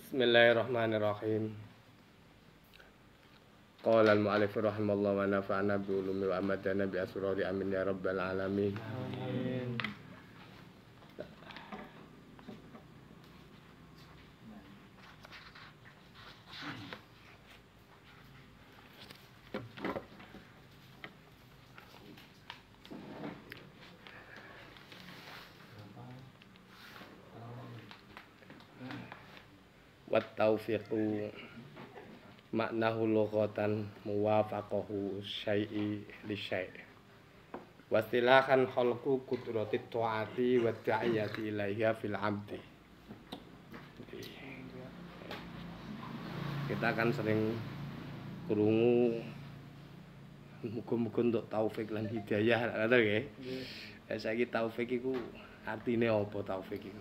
بسم الله الرحمن الرحيم قال المؤلف رحمه الله ونفعنا بعلومه وأمدنا بأسرار أمين يا رب العالمين آمين. yuwafiqu maknahu lughatan muwafaqahu syai'i li syai' wastilahan khalqu qudrati taati wa ta'iyati ilaiha fil abdi kita akan sering kurungu mukun-mukun untuk taufik lan hidayah ada nggih iya. yeah. saiki taufik iku artinya apa taufik iku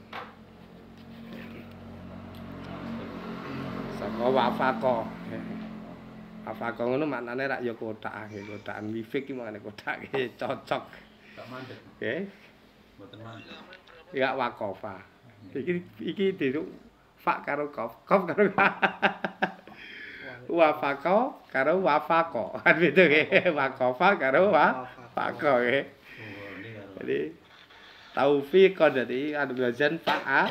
apa wafaqo wafaqo ngono maknane rak ya kotak nggih kotakan wifik iki maknane kotak cocok oke? mandek nggih mboten mandek ya wakofa iki iki diruk fa karo kof kof karo wafaqo karo wafaqo kan beda nggih wakofa karo wafaqo nggih oh, jadi taufiq dadi anu belajar fa'a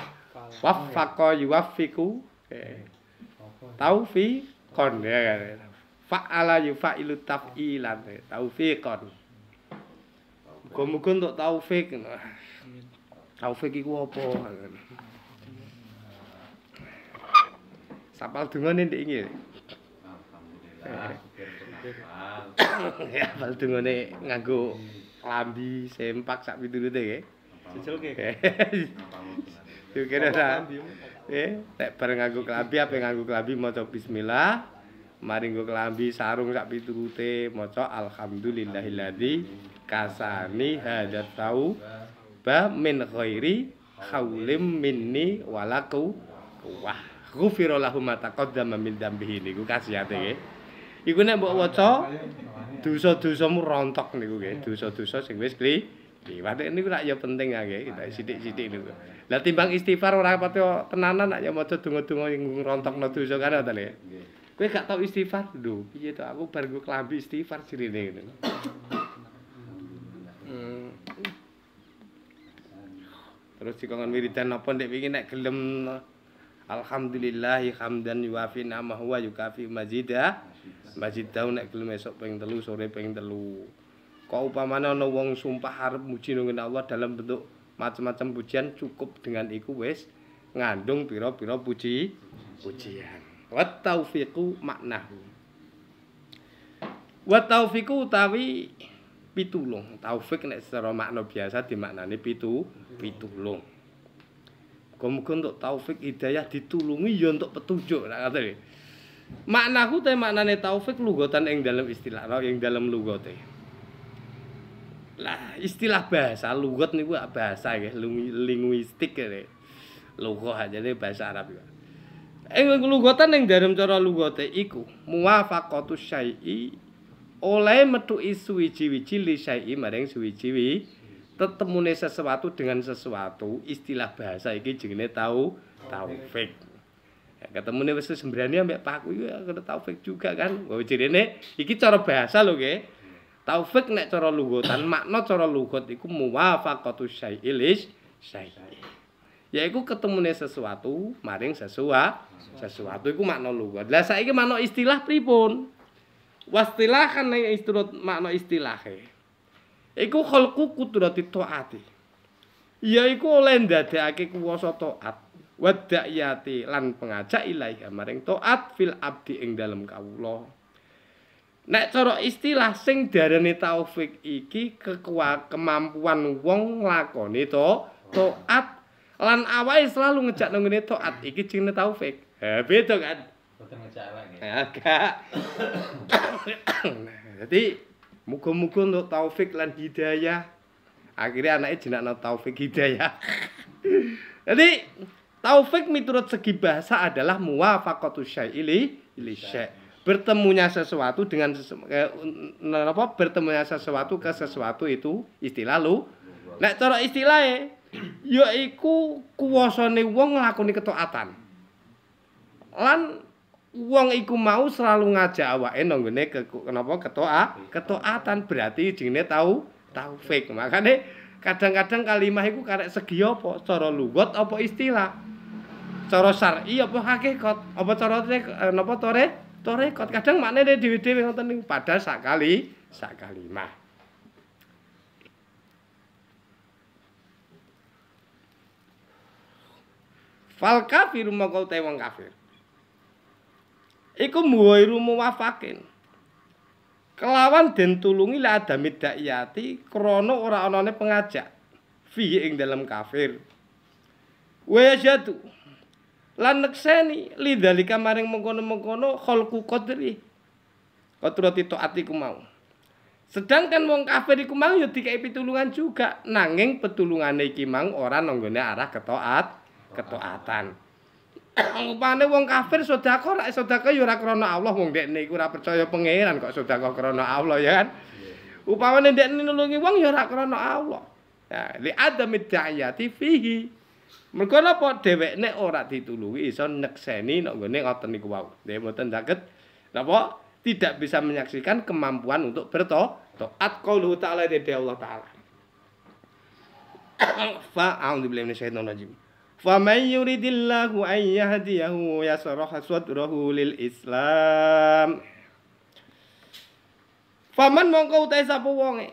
wafaqa yuwaffiqu oke? taufik còn fa'ala yu fa'ilu taf'i làm thế taufik còn có một cơn độ taufik nữa taufik cái guapo sắp bao thường nên để nghỉ ya bal tungone nganggo klambi sempak sak piturute nggih. Jejel nggih. kene ora. Eh, nek bareng nganggo kelambi, ape nganggo kelambi, maca bismillah. Mari nggo kelambi, sarung sak pitutute maca alhamdulillahilladzi kasani hadat tau ba min khairi khaulim minni walaku wah ghufira lahu ma taqaddama min dambihi niku kasihate nggih. Iku nek mbok waca dosa-dosamu rontok niku nggih, dosa-dosa sing wis kliwat. Nggih, ini niku nak ya penting ya kita sidik sidik niku. Lah timbang istighfar apa tuh tenanan nak ya mau tunggu tunggu yang rontok dosa kan ada tadi ya? iya. gue gak tau istighfar duh, piye tuh aku baru gue klambi istighfar sirine ini gitu. hmm. Terus kongen wiridan apa ndek pingin nek gelem Alhamdulillahi hamdan yuafi nama huwa yukafi majidah. majidah daun gelem esok telu telu, sore pengen telu kok upamane ana wong sumpah arep muji ngene Allah dalam bentuk macam-macam pujian cukup dengan iku wis ngandung pira-pira puji pujian wa taufiqu maknahu wa taufiqu utawi pitulung taufik nek secara makna biasa dimaknani pitu pitulung Muka-muka untuk taufik hidayah ditulungi ya untuk petunjuk. Maknaku itu maknanya taufik lugotan yang dalam istilah, yang dalam lugotnya. lah istilah bahasa lugot nih gua bahasa ya linguistik ya aja jadi bahasa Arab ya eh lugotan yang dalam cara lugate iku muwafaqatu syai'i oleh metu suwiji-wiji li syai'i maring suwiji-wiji tetemune sesuatu dengan sesuatu istilah bahasa iki jenenge tau taufik ya, ketemune wis sembrani ambek paku ya kena taufik juga kan jadi nih iki cara bahasa lo nggih taufik nek cara lugutan makna cara lugut iku muwafaqatu syai'il syai'. Yaiku ketemune sesuatu maring sesuatu sesuatu iku makna lugut. Lah saiki makna istilah pripun? Wastilahan nek istilah makna istilahe. Iku khulqu qudrati taati. Yaiku oleh ndadekake kuwasa taat. Wadayati lan pengajak ilaih maring taat fil abdi ing dalem kawula. Nek cara istilah sing diarani taufik iki kekua kemampuan wong nglakoni to taat lan awake selalu ngejak nang ngene taat iki jenenge taufik. Ha beda kan. Boten ngejak lagi. Agak. Ya, Jadi muga-muga untuk taufik lan hidayah. Akhirnya anaknya jenakno taufik hidayah. Jadi taufik miturut segi bahasa adalah muwafaqatu syai'ili li syai'. bertemunya sesuatu dengan apa bertemunya sesuatu ke sesuatu itu istilah lu nek cara istilah e yaiku kuwasane wong nglakoni ketaatan lan wong iku mau selalu ngajak awake nanggone ke kenapa ketoa ketaatan berarti jenenge tau taufik makane kadang-kadang kalimah iku karek segi apa cara lugot apa istilah cara syar'i apa hakikat apa cara napa tore, tore? to rekod kadang makne ne dhewe wonten niku padahal sakali sakalimah Fal kafir mongko te wong kafir Ikum muwai rumu wafakin kelawan den tulungi la adami dakyati krana ora anane pengajak fi ing dalam kafir Wajadu. lan nekseni lidhalika maring mengkono-mengkono khalku qadri qadrati taatiku kumau. sedangkan wong kafir iku mau ya dikai pitulungan juga nanging petulungane iki mang ora nanggone arah ketaat ketaatan Upane wong kafir sedekah ra sedekah ya ora krana Allah wong dekne iku ora percaya pangeran kok sedekah krono Allah ya kan Upamane dekne nulungi wong ya ora krana Allah ya li adami fihi Mergo napa dhewekne ora ditulungi iso nekseni nek gone ngoten niku wau. dia mboten saged napa tidak bisa menyaksikan kemampuan untuk bertoat qauluhu ta'ala dari Allah taala. Fa a'udzu billahi minasyaitonir rajim. Fa may yuridillahu an yahdiyahu yasrah sadrahu lil Islam. Faman mongko utahe sapa wonge.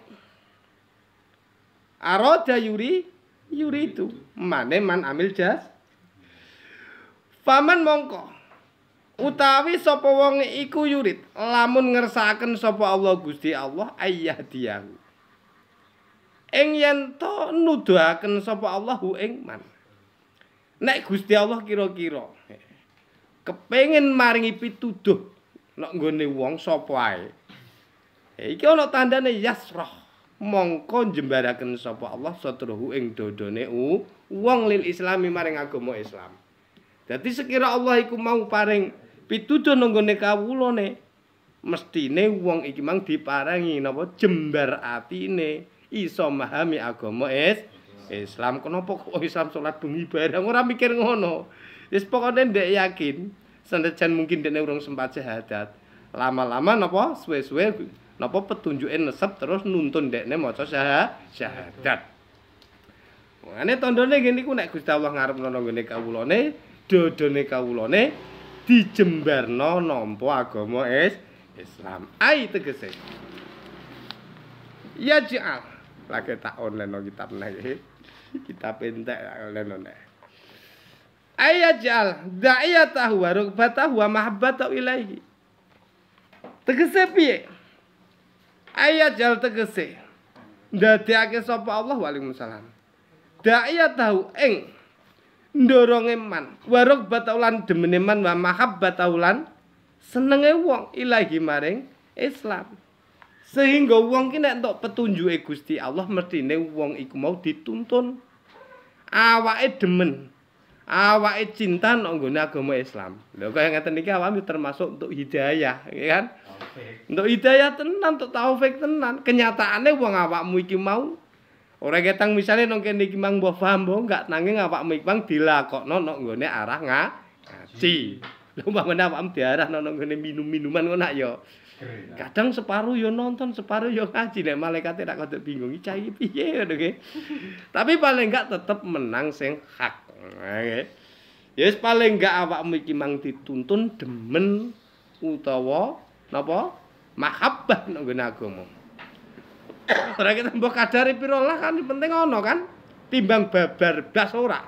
Arada yuri Yuridu, maneman mane amil jas Faman mongko utawi sapa wong iku yurid lamun ngersakaken sapa Allah Gusti Allah ayah diang ing yen to nuduhaken sapa Allah hu ing nek Gusti Allah kira-kira kepengin maringi pituduh nek nggone wong sapa ae iki ana tandane yasrah mongko jembaraken sapa Allah satruhu ing dodone u wong lil islami maring agama Islam. Dadi sekira Allah iku mau paring pitutuh nanggone kawulane mestine wong iki mang diparangi napa jembar atine iso memahami agama Islam kenapa kok Islam salat bengi bareng ora mikir ngono. Wis pokoke ndek yakin senajan mungkin dene urung sempat jahadat. Lama-lama napa suwe-suwe napa petunjuke nesep terus nuntun dekne maca syahadat Mane tandane ngene iku nek Gusti Allah ngarep ana ngene kawulane, dodone kawulane dijembarno nampa agama is Islam. Ai tegese. Ya jial. Lagi tak online no kitab nek. Kita pentek online no nek. ya ja'al da'iyatahu wa rukbatahu wa mahabbatahu ilaihi. Tegese piye? ayat jal tegese ndadekake sapa Allah waalaikumsalam da'iya tahu eng ndorong eman warok bataulan demeneman wa mahab bataulan senenge wong ilahi maring Islam sehingga wong ki nek entuk petunjuke Gusti Allah mertine wong iku mau dituntun awake demen awake cinta nang agama Islam lho kaya ngaten iki awam termasuk untuk hidayah ya kan Untuk hidayah tenang, untuk taufik tenang Kenyataannya uang awakmu iki mau. Orang ketang misalnya nongke niki mang buah paham bo, nggak nanggeng apa mik mang dilakok nono gue arah ngaji. Lu mau mana apa mik arah nono minum minuman gue nak yo. Kadang separuh yo nonton, separuh yo ngaji nih malaikat tidak kau bingung ini cai piye udah gue. Tapi paling nggak tetap menang sing hak. Yes paling nggak apa mik mang dituntun demen utawa napa mahabbah nang gone agama ora kita mbok kadari pira lah kan penting ono kan timbang babar blas ora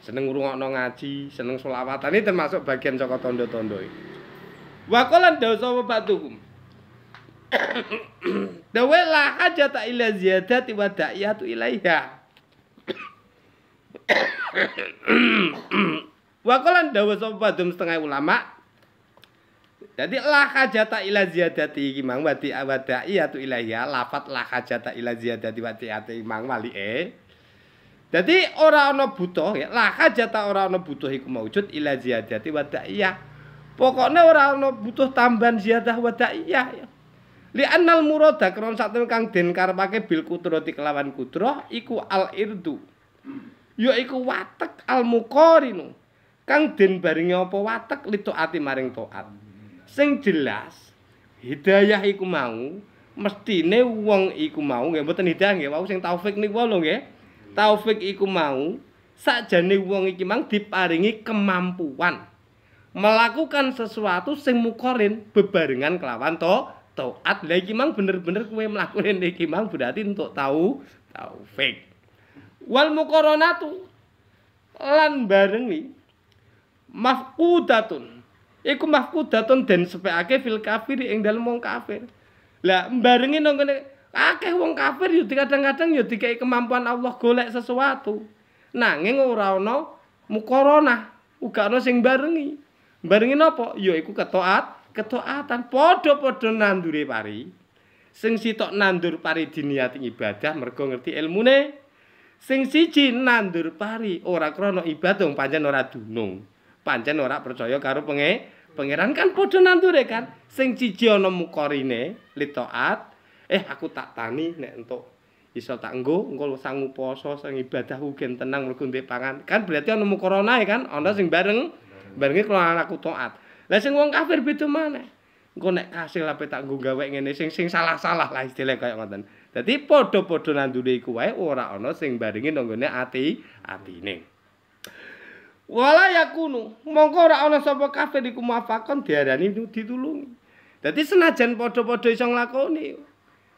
seneng ngrungokno ngaji seneng selawatan ini termasuk bagian saka tanda-tanda iki waqalan dawsa wa ba'dukum Dawe la hajata ila ziyadati wa da'yatu ilaiha Wakolan dawa sopadum setengah ulama jadi la hajata ila ziyadati iki mang wadi tu atu ilaiha lafat la hajata ila ziyadati wadi ati mang e. jadi ora ana butuh ya, la hajata ora ana butuh iku maujud ila ziyadati wadaiyah. Pokoknya ora ana butuh tambahan ziyadah wadaiyah iya. Li annal murada kron satune kang den karepake bil kudrati kelawan kudrah iku al irdu. Ya iku watek al mukorinu. Kang den baringi apa watek litu ati maring taat. sing jelas hidayah iku mau mestine wong iku mau nggih mboten hidayah nggih wau sing taufik niku wau lho nggih taufik iku mau sakjane wong iki mang diparingi kemampuan melakukan sesuatu sing mukorin bebarengan kelawan to taat lha iki mang bener-bener kowe mlakune iki mang berarti untuk tau taufik wal mukoronatu lan barengi mafqudatun iku mahkudaton den sepeake fil kafir ing dalem wong kafir. Lah barengi nang kene akeh wong kafir yo kadang-kadang yo dikai kemampuan Allah golek sesuatu. Nanging ora ana mukorona, uga ana sing barengi. Barengi napa? Yo iku ketaat, ketaatan padha-padha nandure pari. Sing sitok nandur pari diniati ibadah mergo ngerti ilmune. Sing siji nandur pari ora krana ibadah pancen ora dunung. pancen ora percaya karo penge pangeran kan padha nanture kan sing siji ana mukorine litoat eh aku tak tani nek entuk iso tak nggo engko sangu poso sang ibadah ugen tenang mergo pangan kan berarti ana mukoronae kan ana sing bareng barenge kula aku taat lah sing wong kafir beda maneh engko nek kasil ape tak nggo gawe ngene sing sing salah-salah lah istilah kaya ngoten dadi padha-padha nandure iku wae ora ana sing barengi nanggone ati atine wala yakunu mongko ora ana sapa kafir iku diarani ditulungi dadi senajan padha-padha iso nglakoni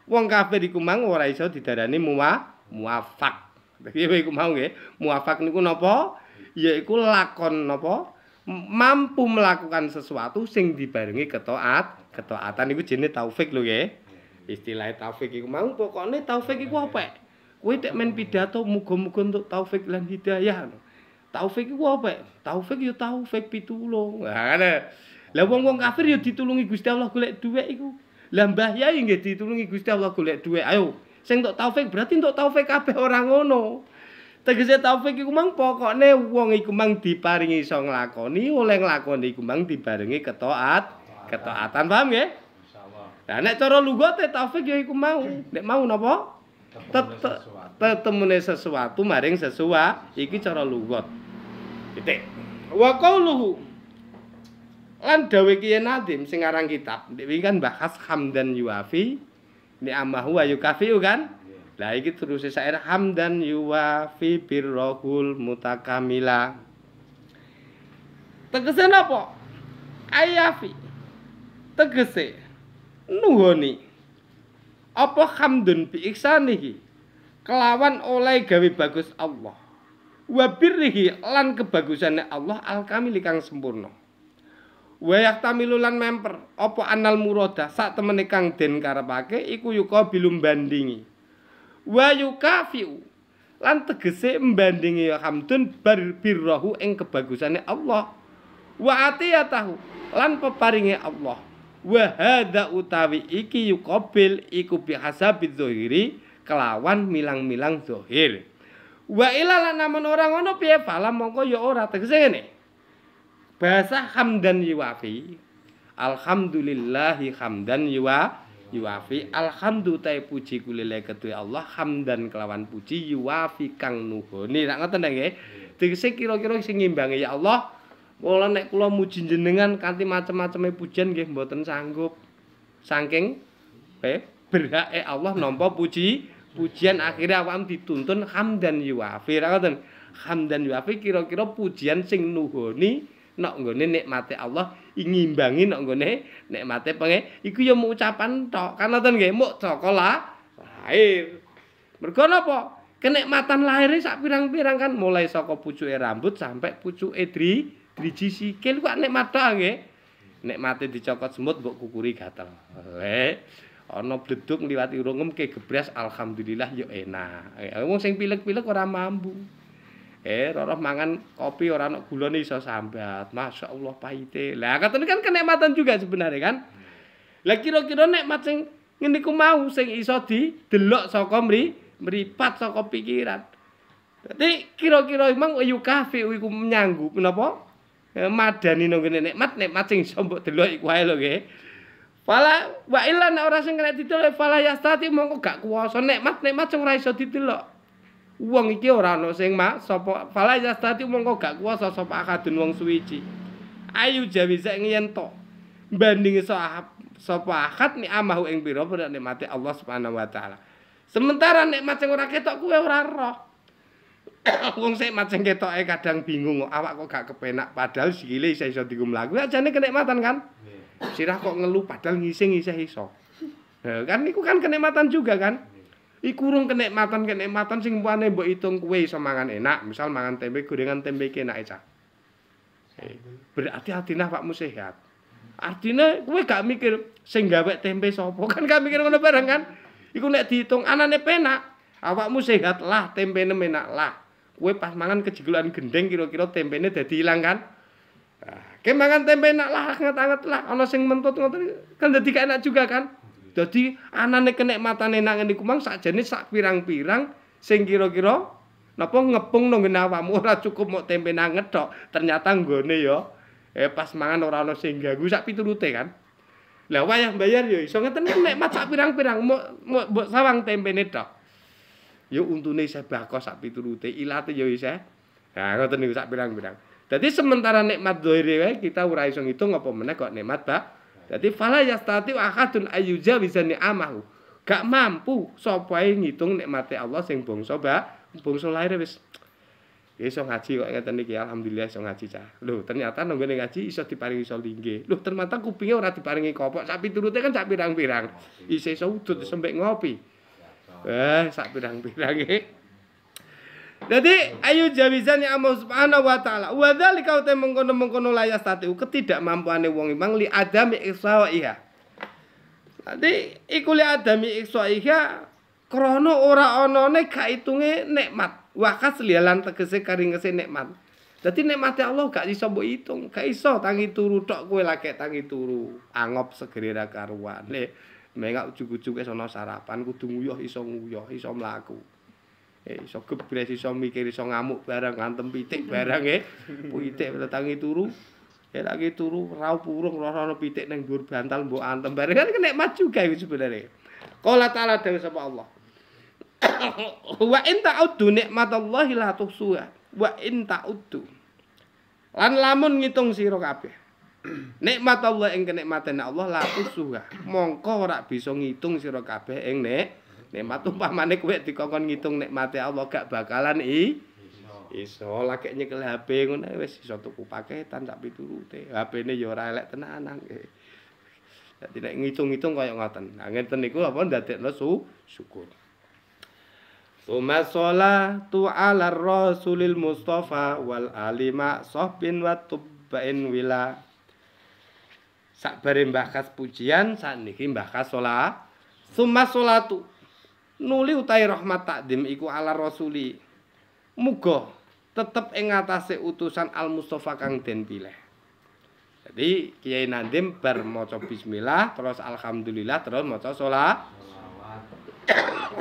wong kafir iku mang ora iso didarani muwa muafak dadi iku mau nggih muafak niku napa yaiku lakon napa mampu melakukan sesuatu sing dibarengi ketaat ketaatan iku jenenge taufik lho nggih istilah taufik iku mau pokoknya taufik iku apa kowe tek men pidato muga-muga untuk taufik lan hidayah lho. Taufik iku apa? Taufik ya taufik pitulung. Nah, ngene. Lah wong-wong kafir yo ya ditulungi Gusti Allah golek dhuwit iku. Lah Mbah Yai nggih ditulungi Gusti Allah golek dhuwit. Ayo, sing tok taufik berarti tok taufik kabeh ora ngono. Tegese taufik iku mang ne wong iku mang diparingi iso lakoni, oleh nglakoni iku mang dibarengi ketaat, ketaatan paham nggih? Insyaallah. Lah nek cara lugate taufik ya iku mau. Nek mau napa? Tetemune sesuatu maring sesuatu iki cara lugot. Titik. Wa qauluhu lan dawe kiye nadim sing aran kitab iki kan bahas hamdan yuafi ni amahu wa yukafi kan iya. lah iki terus syair hamdan yuafi birrahul mutakamila tegese napa ayafi tegese nuhoni apa hamdun bi ihsanihi kelawan oleh gawe bagus Allah wa birrihi lan kebagusane Allah al-kamil kang sempurna wa yaktamilu lan memper apa anal murada sak temene kang den karepake iku yuka bilum bandingi wa lan tegese mbandingi ya hamdun bar birrahu ing kebagusane Allah wa atiyatahu lan peparinge Allah wa hadza utawi iki yukabil iku bihasabidz zahiri kelawan milang-milang zahir Wa ila lan namun ora ngono piye falam mongko ya ora tegese ngene. Bahasa hamdan yuwafi. Alhamdulillah hamdan yuwafi. Alhamdulillah puji kulile kedue Allah hamdan kelawan puji yuwafi kang nuhoni. Nek ngoten ta nggih. Tegese kira-kira sing ngimbangi ya Allah. Mula nek kula muji jenengan kanthi macem macam pujian nggih mboten sanggup. Saking eh berhak Allah nampa puji. Hmm. pujian akhirnya awam dituntun hamdan yuafi ra ngoten hamdan yuafi kira-kira pujian sing nuhoni Nak nggone nikmate Allah ngimbangi nak nggone nikmate pengen iku ya mung ucapan tok kan ngoten nggih muk cokola lahir mergo napa kenikmatan lahir sak pirang-pirang kan mulai saka pucuke rambut sampai pucuke dri driji sikil kuwi nikmat tok nggih nikmate dicokot semut mbok kukuri gatel lek ana bleduk liwati urung ngemke gebres alhamdulillah yo enak eh, wong sing pilek-pilek ora mambu eh roroh mangan kopi ora ana gulane iso sambat masyaallah paite lah katon kan kenikmatan juga sebenarnya kan lah kira-kira nikmat sing ngene ku mau sing iso didelok saka mri mripat saka pikiran Jadi kira-kira emang uyu kafe uyu menyanggup, kenapa? Eh, madani nunggu nenek mat, nenek mat sing sombok dulu iku aja lo, ge. Okay? Fala wa illa nek ora sing nek ditelok fala yastati mongko gak kuwasa nikmat nikmat sing ora iso ditelok. Wong iki ora ana sing mak sapa fala yastati mongko gak kuwasa sapa kadun wong suwiji. Ayu jawi sik ngiyen to. Banding iso akad ni amahu ing pira pun nikmate Allah Subhanahu wa taala. Sementara nikmat sing ora ketok kuwe ora roh. Wong sik mat sing ketoke kadang bingung awak kok gak kepenak padahal sikile iso iso dikumlaku. Ajane kenikmatan kan? Sirah kok ngeluh padahal ngising isih iso. Nah, kan niku kan kenikmatan juga kan. Iku rung kenikmatan-kenikmatan sing umpamane itu hitung kowe iso mangan enak, misal mangan tempe gorengan tempe kena enake Berarti artinya pakmu sehat. Artinya gue gak mikir sing gawe tempe sapa, kan gak mikir ngono bareng kan. Iku nek dihitung anane penak, awakmu sehat lah, tempene nemenak lah. gue pas mangan kejigulan gendeng kira-kira tempene dadi ilang kan? kemangan tempe enak lah, anget-anget lah, ana sing mentut ngoten kan dadi enak juga kan. Dadi anane kenikmatane nang ngene kumang sakjane sak pirang-pirang sing kira-kira napa ngepung nang awakmu ora cukup mok tempe nanget tok, ternyata nggone yo, eh, pas mangan ora ana sing ganggu sak piturute kan. Lah wayah bayar ya iso ngeten nikmat sak pirang-pirang mok mok mo, sawang tempene tok. Yo untune isih bakos sak pitulute, ilate yo isih. Ya ngoten niku sak pirang-pirang. -pirang. Jadi sementara nikmat dohir kita urai song itu ngopo meneh kok nikmat bak. Jadi fala ya stati akadun ayuja bisa ni'amahu Gak mampu sopai ngitung nikmati Allah sing bongso bak Bongso lahir wis Iso ngaji kok ingat ini kaya Alhamdulillah iso ngaji cah Loh ternyata nunggu ngaji iso diparingi iso linggi Loh ternyata kupingnya ora diparingi kopok Sapi turutnya kan sak pirang-pirang Iso iso udut sampai ngopi Eh sak pirang-pirang ya Jadi ayu jawizan ya Allah Subhanahu wa taala. Wa dzalika uta mengkono-mengkono layas tati ketidakmampuane wong imang li adami iksa iha. iku li adami iksa krana ora anane kaitunge nikmat. Wa kaslialan tegese karingese nikmat. Jadi nikmat Allah gak iso mbok hitung, gak iso tangi turu tok kowe lagi tangi turu, angop segere ra karuan. Nek mengak ujug-ujuge sono sarapan kudu nguyoh iso nguyoh, iso mlaku. eh iso gebres iso mikir iso ngamuk bareng antem pitik bareng eh pitik tetangi turu ya eh, lagi turu rau purung ora ana pitik ning dhuwur bantal mbok antem bareng kan nikmat juga iki sebenarnya qala taala dewe sapa Allah wa in ta'uddu nikmatallahi la tuhsuha wa in ta'uddu lan lamun ngitung sira kabeh nikmat Allah ing kenikmatan Allah la tuhsuha mongko ora bisa ngitung sira kabeh ing nikmat Nikmat umpamane kowe dikongkon ngitung nikmate Allah gak bakalan i iso lagi nyekel HP ngono wis iso tuku paketan tak piturute. HP-ne ya ora elek tenanan. Dadi nek ngitung-ngitung kaya ngoten. Nah ngeten niku apa ndadekno su syukur. Tuma sholatu ala rasulil mustafa wal alima sohbin wa tubbain wila Sakbare mbahkas pujian, saat niki mbahkas sholat Suma sholatu nuli utai rahmat takdim iku ala rasuli mugo tetep ing ngatasé utusan al mustofa kang den pilih jadi Kiai Nandim bar maca bismillah terus alhamdulillah terus maca salat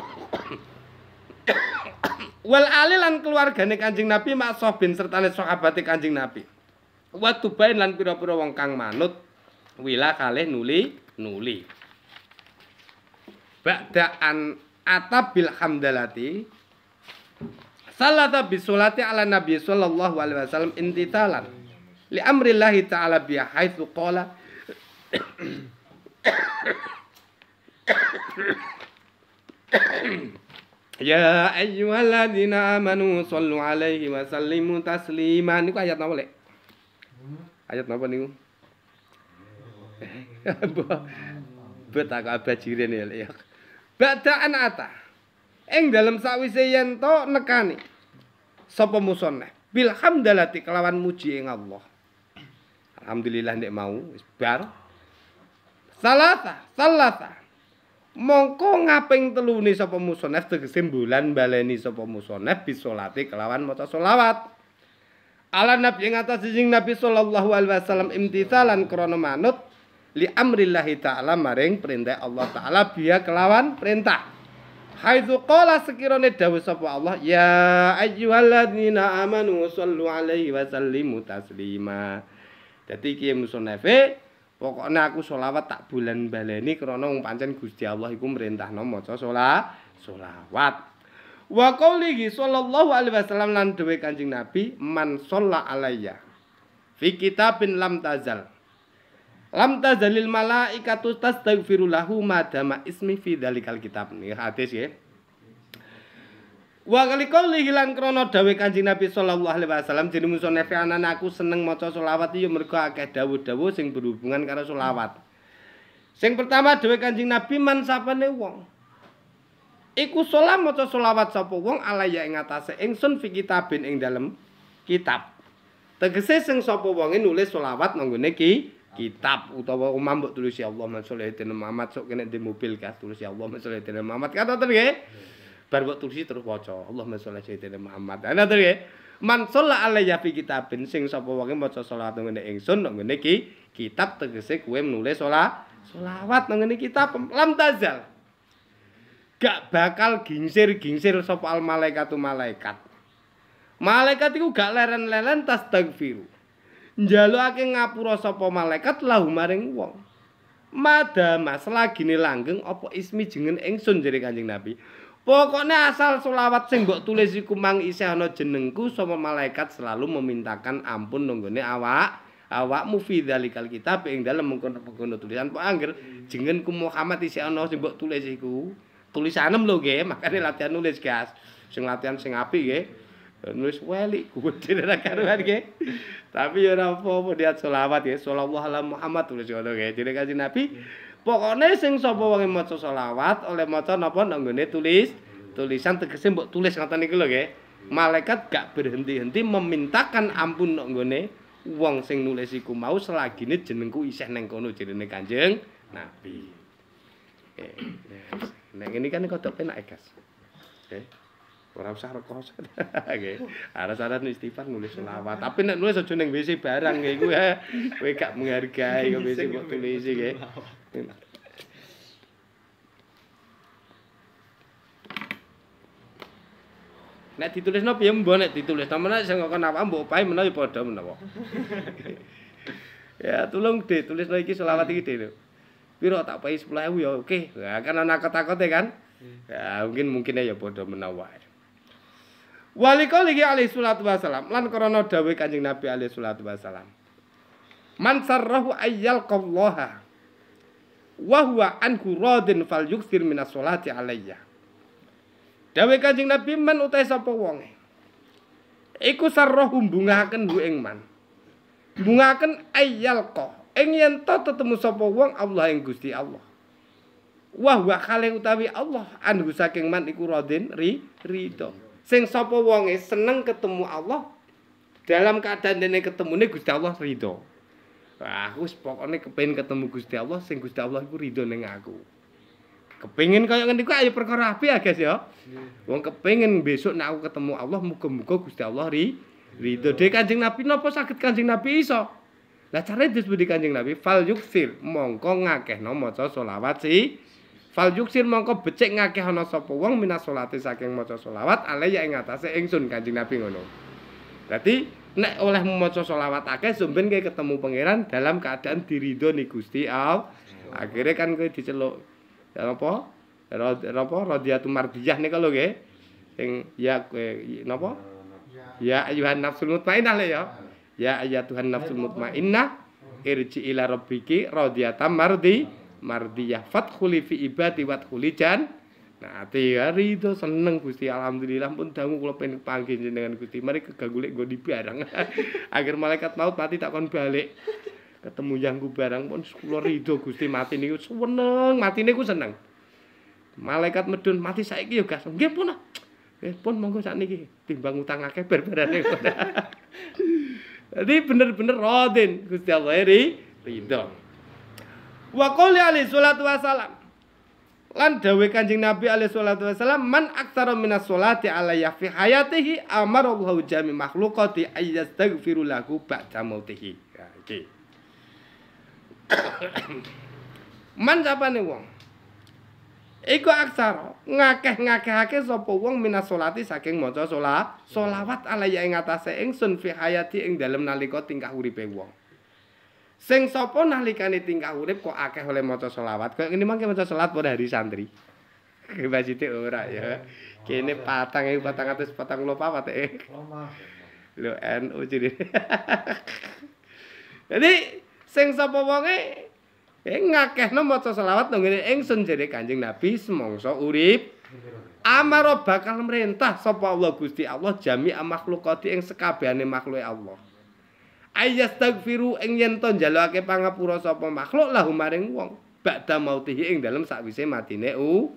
wal ali lan keluargane Kanjeng Nabi maksoh bin sertane sahabate Kanjeng Nabi. Wa tubain lan pira-pira wong kang manut wila kalih nuli nuli. Ba'da an atab bil hamdalati salata bisolati ala nabi sallallahu alaihi wasallam intitalan li amrillahi ta'ala bi haitsu qala Ya ayyuhalladzina amanu sallu alaihi wa sallimu tasliman. Niku ayat napa, Lek? Ayat napa niku? bu betak abajire ya, Lek. badaan ata ing dalam sawise yen to nekane sapa musonne bilhamdalati kelawan muji ing Allah alhamdulillah nek mau wis bar salata salata mongko ngaping telune sapa musonne tegese bulan baleni sapa musonne bisolati kelawan maca selawat ala nabi ing atas jinjing nabi sallallahu alaihi wasallam imtithalan krana manut li amrillahi ta'ala maring perintah Allah ta'ala biya kelawan perintah haidhu qala sekirone dawu sapa Allah ya ayyuhalladzina amanu sallu alaihi wa sallimu taslima jadi kiyem sunnefe pokoknya aku sholawat tak bulan baleni krono pancen gusti Allah iku merintah nomo so wa qawlihi sallallahu alaihi wasallam lan dewe kanjeng nabi man sholla alaiya fi kitabin lam tazal LAMTA tazalil malaikatu tastaghfiru lahu madama ismi fi dzalikal kitab. Ini hadis ya. Wa kalikol lihilan krono dawe kanjeng Nabi sallallahu alaihi wasallam jadi muso nefe aku seneng maca selawat yo mergo akeh dawuh-dawuh sing berhubungan karo selawat. Sing pertama dawe kanjeng Nabi man sapane wong. Iku sholat maca selawat sapa wong alaya ing atase ingsun fi kitabin ing dalem kitab. Tegese sing sapa wonge nulis selawat nanggone ki kitab utawa umam mbok tulis ya Allah mansholih dene Muhammad sok kene di mobil kas tulis ya Allah masya Allah Muhammad kata ten nggih bar mbok tulis terus waca Allah masya Allah Muhammad ana ten nggih man sholla alayya fi kitabin sing sapa wonge maca sholat ngene ingsun nang ngene kitab tegese kowe menulis sholat sholawat nang ngene kitab lam tazal gak bakal gingsir-gingsir sapa al tu malaikat malaikat iku gak leren-leren tas tagfiru njalukake ngapura sapa malaikat lahu maring wong. Madama selagine langgeng apa ismi jengen ingsun jere Kanjeng Nabi. Pokoknya asal selawat sing mbok tulis iku mang isih ana jenengku sapa malaikat selalu memintakan ampun nunggone awak awakmu fi dzalikal kitab ing dalem mengkono tulisan po angger jengenku Muhammad isih ana sing mbok tulis iku tulisanem lho nggih makane latihan nulis gas sing latihan sing apik nggih nulis weli kuwi ora karuan nggih. Tapi ya ora apa-apa diat selawat ya sallallahu alaihi Muhammad tulis ngono nggih. Dene kanjeng Nabi pokoknya sing sapa wong maca selawat oleh maca napa nang tulis tulisan tegese mbok tulis ngoten niku lho nggih. Malaikat gak berhenti-henti memintakan ampun nang ngene wong sing nulis iku mau selagine jenengku isih nang kono jenenge Kanjeng Nabi. Eh, nah, ini kan kodok penak ya, eh, guys. Eh? ora usah rekoso. Nggih. Aras-aras istighfar nulis selawat. Tapi nek nulis aja ning WC barang nggih kuwi. Eh. Kowe gak menghargai kok WC kok tulis nggih. Nek ditulis nopo ya mbok nek ditulis. Temen sing kok napa mbok pahe menawa ya padha menawa. ya tolong deh tulis lagi selawat iki deh Biro tak payi 10000 ya oke okay. nah, kan ana kata-kata kan hmm. ya mungkin mungkin ya padha menawa Walikolihi alaihi salatu wasalam lan krana dawe Kanjeng Nabi alaihi salatu wasalam. Man sarrahu ayyal kalloha wa huwa anhu radin fal yuksir minas salati alaiya Dawe Kanjeng Nabi man utai sopo wonge. Iku sarrahu bungaken hu ing man. Bungaken ayyal koh Ing yen to tetemu sapa wong Allah yang Gusti Allah. Wa huwa utawi Allah anhu saking man iku radin ri rida. sing sapa wonge seneng ketemu Allah dalam keadaan dene ketemune Gusti Allah ridho. Aku wis pokoke kepengin ketemu Gusti Allah sing Gusti Allah iku ridho ning aku. Kepengin kaya ngendi kok ayo perkara api ya guys ya. Wong kepengin besok nek aku ketemu Allah muga-muga Gusti Allah ri ridho. Dek Kanjeng Nabi napa saged Kanjeng Nabi iso? Lah cara disebut di Kanjeng Nabi fal yuksil mongko ngakehno maca selawat sih. fal yuksir mongko becik ngakeh ana sapa wong minas saking maca selawat alaiya ing atase ingsun kanjeng Nabi ngono. Dadi nek oleh maca selawat akeh sumben kaya ketemu pangeran dalam keadaan dirido ni Gusti Allah. Akhire kan kowe diceluk ya apa? Rapa radiatu mardiyah nika lho nggih. Sing ya kowe napa? Ya ayuhan nafsul mutmainnah lho ya. Ya ayatuhan nafsul mutmainnah irji ila rabbiki radiatan mardi mardiyah fatkhuli fi ibadi wathuli jan nah ati itu ya, rido seneng Gusti alhamdulillah pun dangu kula pengen panggil jenengan Gusti mari kegagulik go di barang akhir malaikat maut mati tak kon balik ketemu yang yangku barang pun kula rido Gusti mati niku seneng mati niku seneng malaikat medun mati saiki yo gas nggih pun eh pun monggo sakniki timbang utang akeh barbarane Jadi bener-bener rodin Gusti Allah ridho. Wa qali alaihi salatu wasalam. Lan dawuh Kanjeng Nabi alaihi salatu wasalam, "Man aktsara minas salati alayya fi hayatihi amarallahu jami makhluqati ayyastaghfiru lahu ba'da mautihi." Ya, iki. Man sapane wong? Iku aksara ngakeh-ngakehake sapa wong minas salati saking maca salat, selawat alaiya ing atase ingsun fi hayati ing dalem nalika tingkah uripe wong. sing sapa nalikane tingkah urip kok akeh oleh maca selawat Kaya ngene mangke maca selawat pada hari santri bebas itu ora ya kene patang iki 400 patang lo papat eh lo NU jadi jadi sing sapa wonge eh, akeh no maca selawat nang ngene ingsun jere Kanjeng Nabi semangsa urip amaro bakal merintah sapa Allah Gusti Allah jami makhlukati ing sekabehane makhluke Allah. ayastagfiru ing yen to njaluke pangapura sapa makhluk lahu maring wong badha mautihi ing dalem sakwise matine u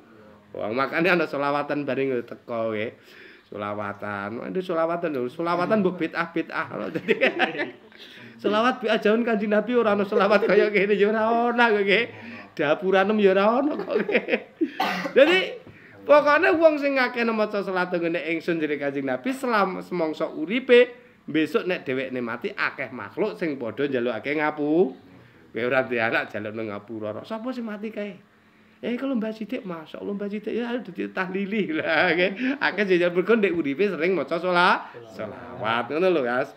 wong makane ana selawatan bareng teko ke selawatan itu selawatan lho selawatan mbok bid'ah bid'ah lho dadi selawat bi ajaun kanjeng nabi ora ana selawat kaya ngene ya ora ana kok ke dapuranem ya ora ana kok dadi pokoknya wong sing ngakeh maca selawat ngene ingsun jere kanjeng nabi selam semongso uripe besok nek ne mati akeh makhluk sing padha njalukake ngapu kowe ora anak jaluk nang ngapura sapa sing mati kae eh kalau Mbak Sidik masuk kalau Mbak Sidik ya aduh lili lah nggih akeh jajal mergo ndek uripe sering maca sholat sholawat ngono lo Guys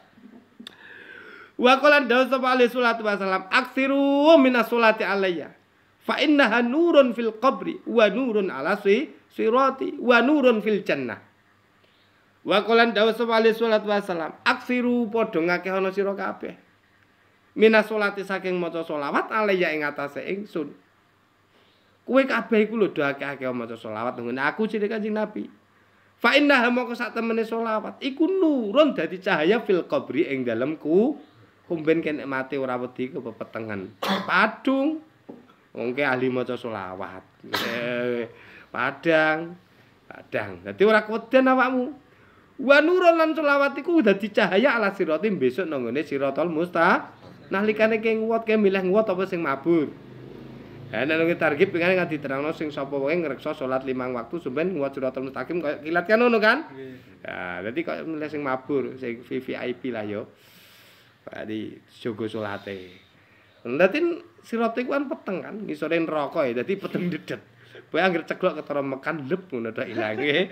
Wa qala dawu sapa alaihi salatu wasalam aksiru minas salati alayya fa innaha nurun fil qabri wa nurun ala sirati wa nurun fil jannah Wakolan dawuh sapa alaihi salat wa salam, aksiru padha ngakeh ana sira kabeh. Minas salati saking maca selawat alaiya ing atase ingsun. Kowe kabeh iku lho do ake akeh maca selawat ngene aku ciri kanjeng Nabi. Fa inna hamu ka sak iku nurun dadi cahaya fil qabri ing dalemku. Kumben kene mati ora wedi kepetengan. Padung Mungkin ahli maca selawat. Eh, padang. Padang. Dadi ora kweden awakmu. wa nurul lan selawatiku dadi cahaya ala sirati besok nang ngene siratal musta nalikane king wot ke milih wot apa sing mabur ana lungi target pengen ngadi terangno sing sapa wae ngreksa salat limang waktu sampean wot siratal mustaqim koyo kilat kan ngono kan ya dadi koyo milih sing mabur sing VIP lah yo Jadi, syogo sulate. Nanti sirote kan peteng kan, ngisorin rokok ya, jadi peteng dedet. Pokoknya anggar ceklok ketoro mekan, lep, ngono dah ilang ya.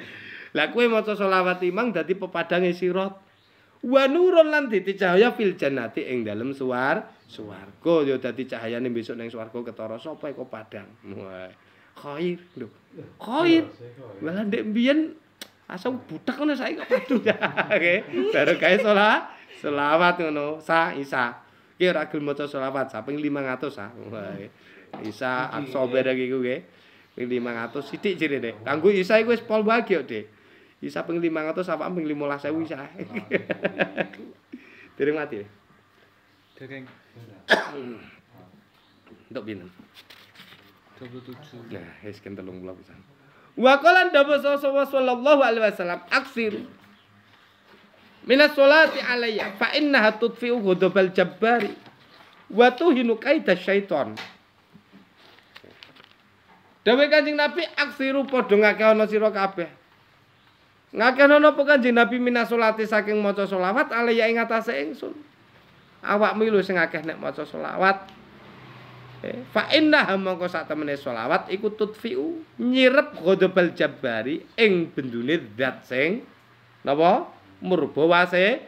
Lah kowe maca selawat imang dadi pepadange sirat. Wa nurun lan dadi cahaya fil jannati ing dalem suwar swarga ya dadi cahayane besok ning swarga ketara sapa iku padang. Wah. Khair lho. Khair. Lah ndek mbiyen asa butek ngono saiki kok padu. Oke. Baru kae salat selawat ngono sa isa. Ki ora gelem maca selawat saping 500 sa. Wah. Isa aksober iki ku nggih. 500 sithik jerene. Kanggo isa iku wis pol bagi kok, Isa ping 500 apa ping 15000 isa. Ah, Dereng mati. Ya? Dereng. Entuk pinten? 27. Nah, wis kan 30 pisan. Wa qalan dawu sallallahu alaihi wasallam aksir minas salati alayya fa innaha tudfi'u ghadabal jabbari wa tuhinu kaida syaiton. Dawe Kanjeng Nabi aksiru padha ngakeh ana sira kabeh. Ngakeno napa Kanjeng Nabi minasolati saking maca selawat alaya ing atase ingsun. Awakmu lho sing akeh nek maca selawat. Eh, fa inna mongko sak temene selawat iku tutfiu nyirep ghadabal jabbari ing bendune zat sing napa murba wase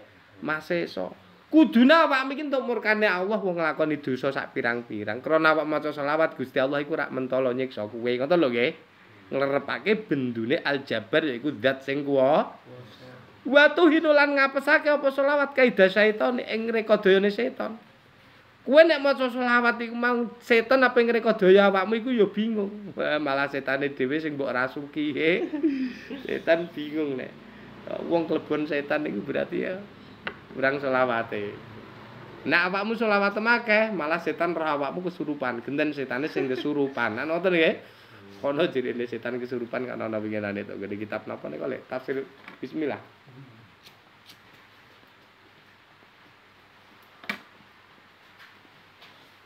maseso. Kuduna awak mikin untuk murkane Allah wong lakoni dosa sak pirang-pirang. Krana awak maca selawat Gusti Allah iku rak mentolo nyiksa kowe. Ngoten lho nggih. nglerepake bendune aljabar yaiku zat sing kuwasa. Wa tuhinu ngapesake apa selawat kaidah setan ing rekodayane setan. Kuwe nek maca selawat iku mau setan apa ing rekodaya awakmu iku ya bingung. Malah setane dhewe sing mbok rasuki. setan bingung nek wong klebon setan iku berarti ya kurang selawate. Nek awakmu selawat makeh, malah setan ra awakmu kesurupan. Genten setane sing kesurupan. Ngoten nggih. ono ini setan kesurupan kan ana winginane itu gede kitab napa nih kalo tafsir bismillah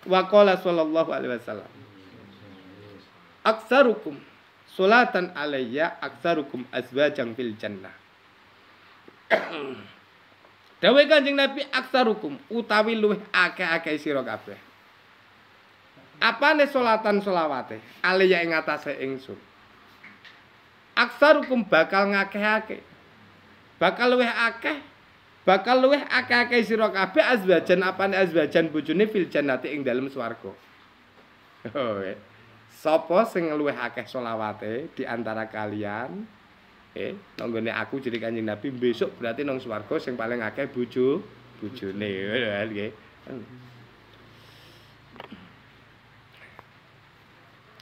Wakola qala sallallahu alaihi wasallam aksarukum solatan alayya aksarukum azwajan fil jannah Dawe Kanjeng Nabi aksarukum utawi luwih akeh-akeh sira kabeh apane salatan selawate aliyah ing atase ingsun aksarukum bakal ngakeh-akeh bakal luweh akeh bakal luweh akeh-akeh sira kabeh azwajan apane azwajan bojone fil jannati ing dalem swarga oh eh. sapa sing luweh akeh selawate di antara kalian eh nanggone aku jadi kanjeng nabi besok berarti nang swarga sing paling akeh bojo bojone eh, nggih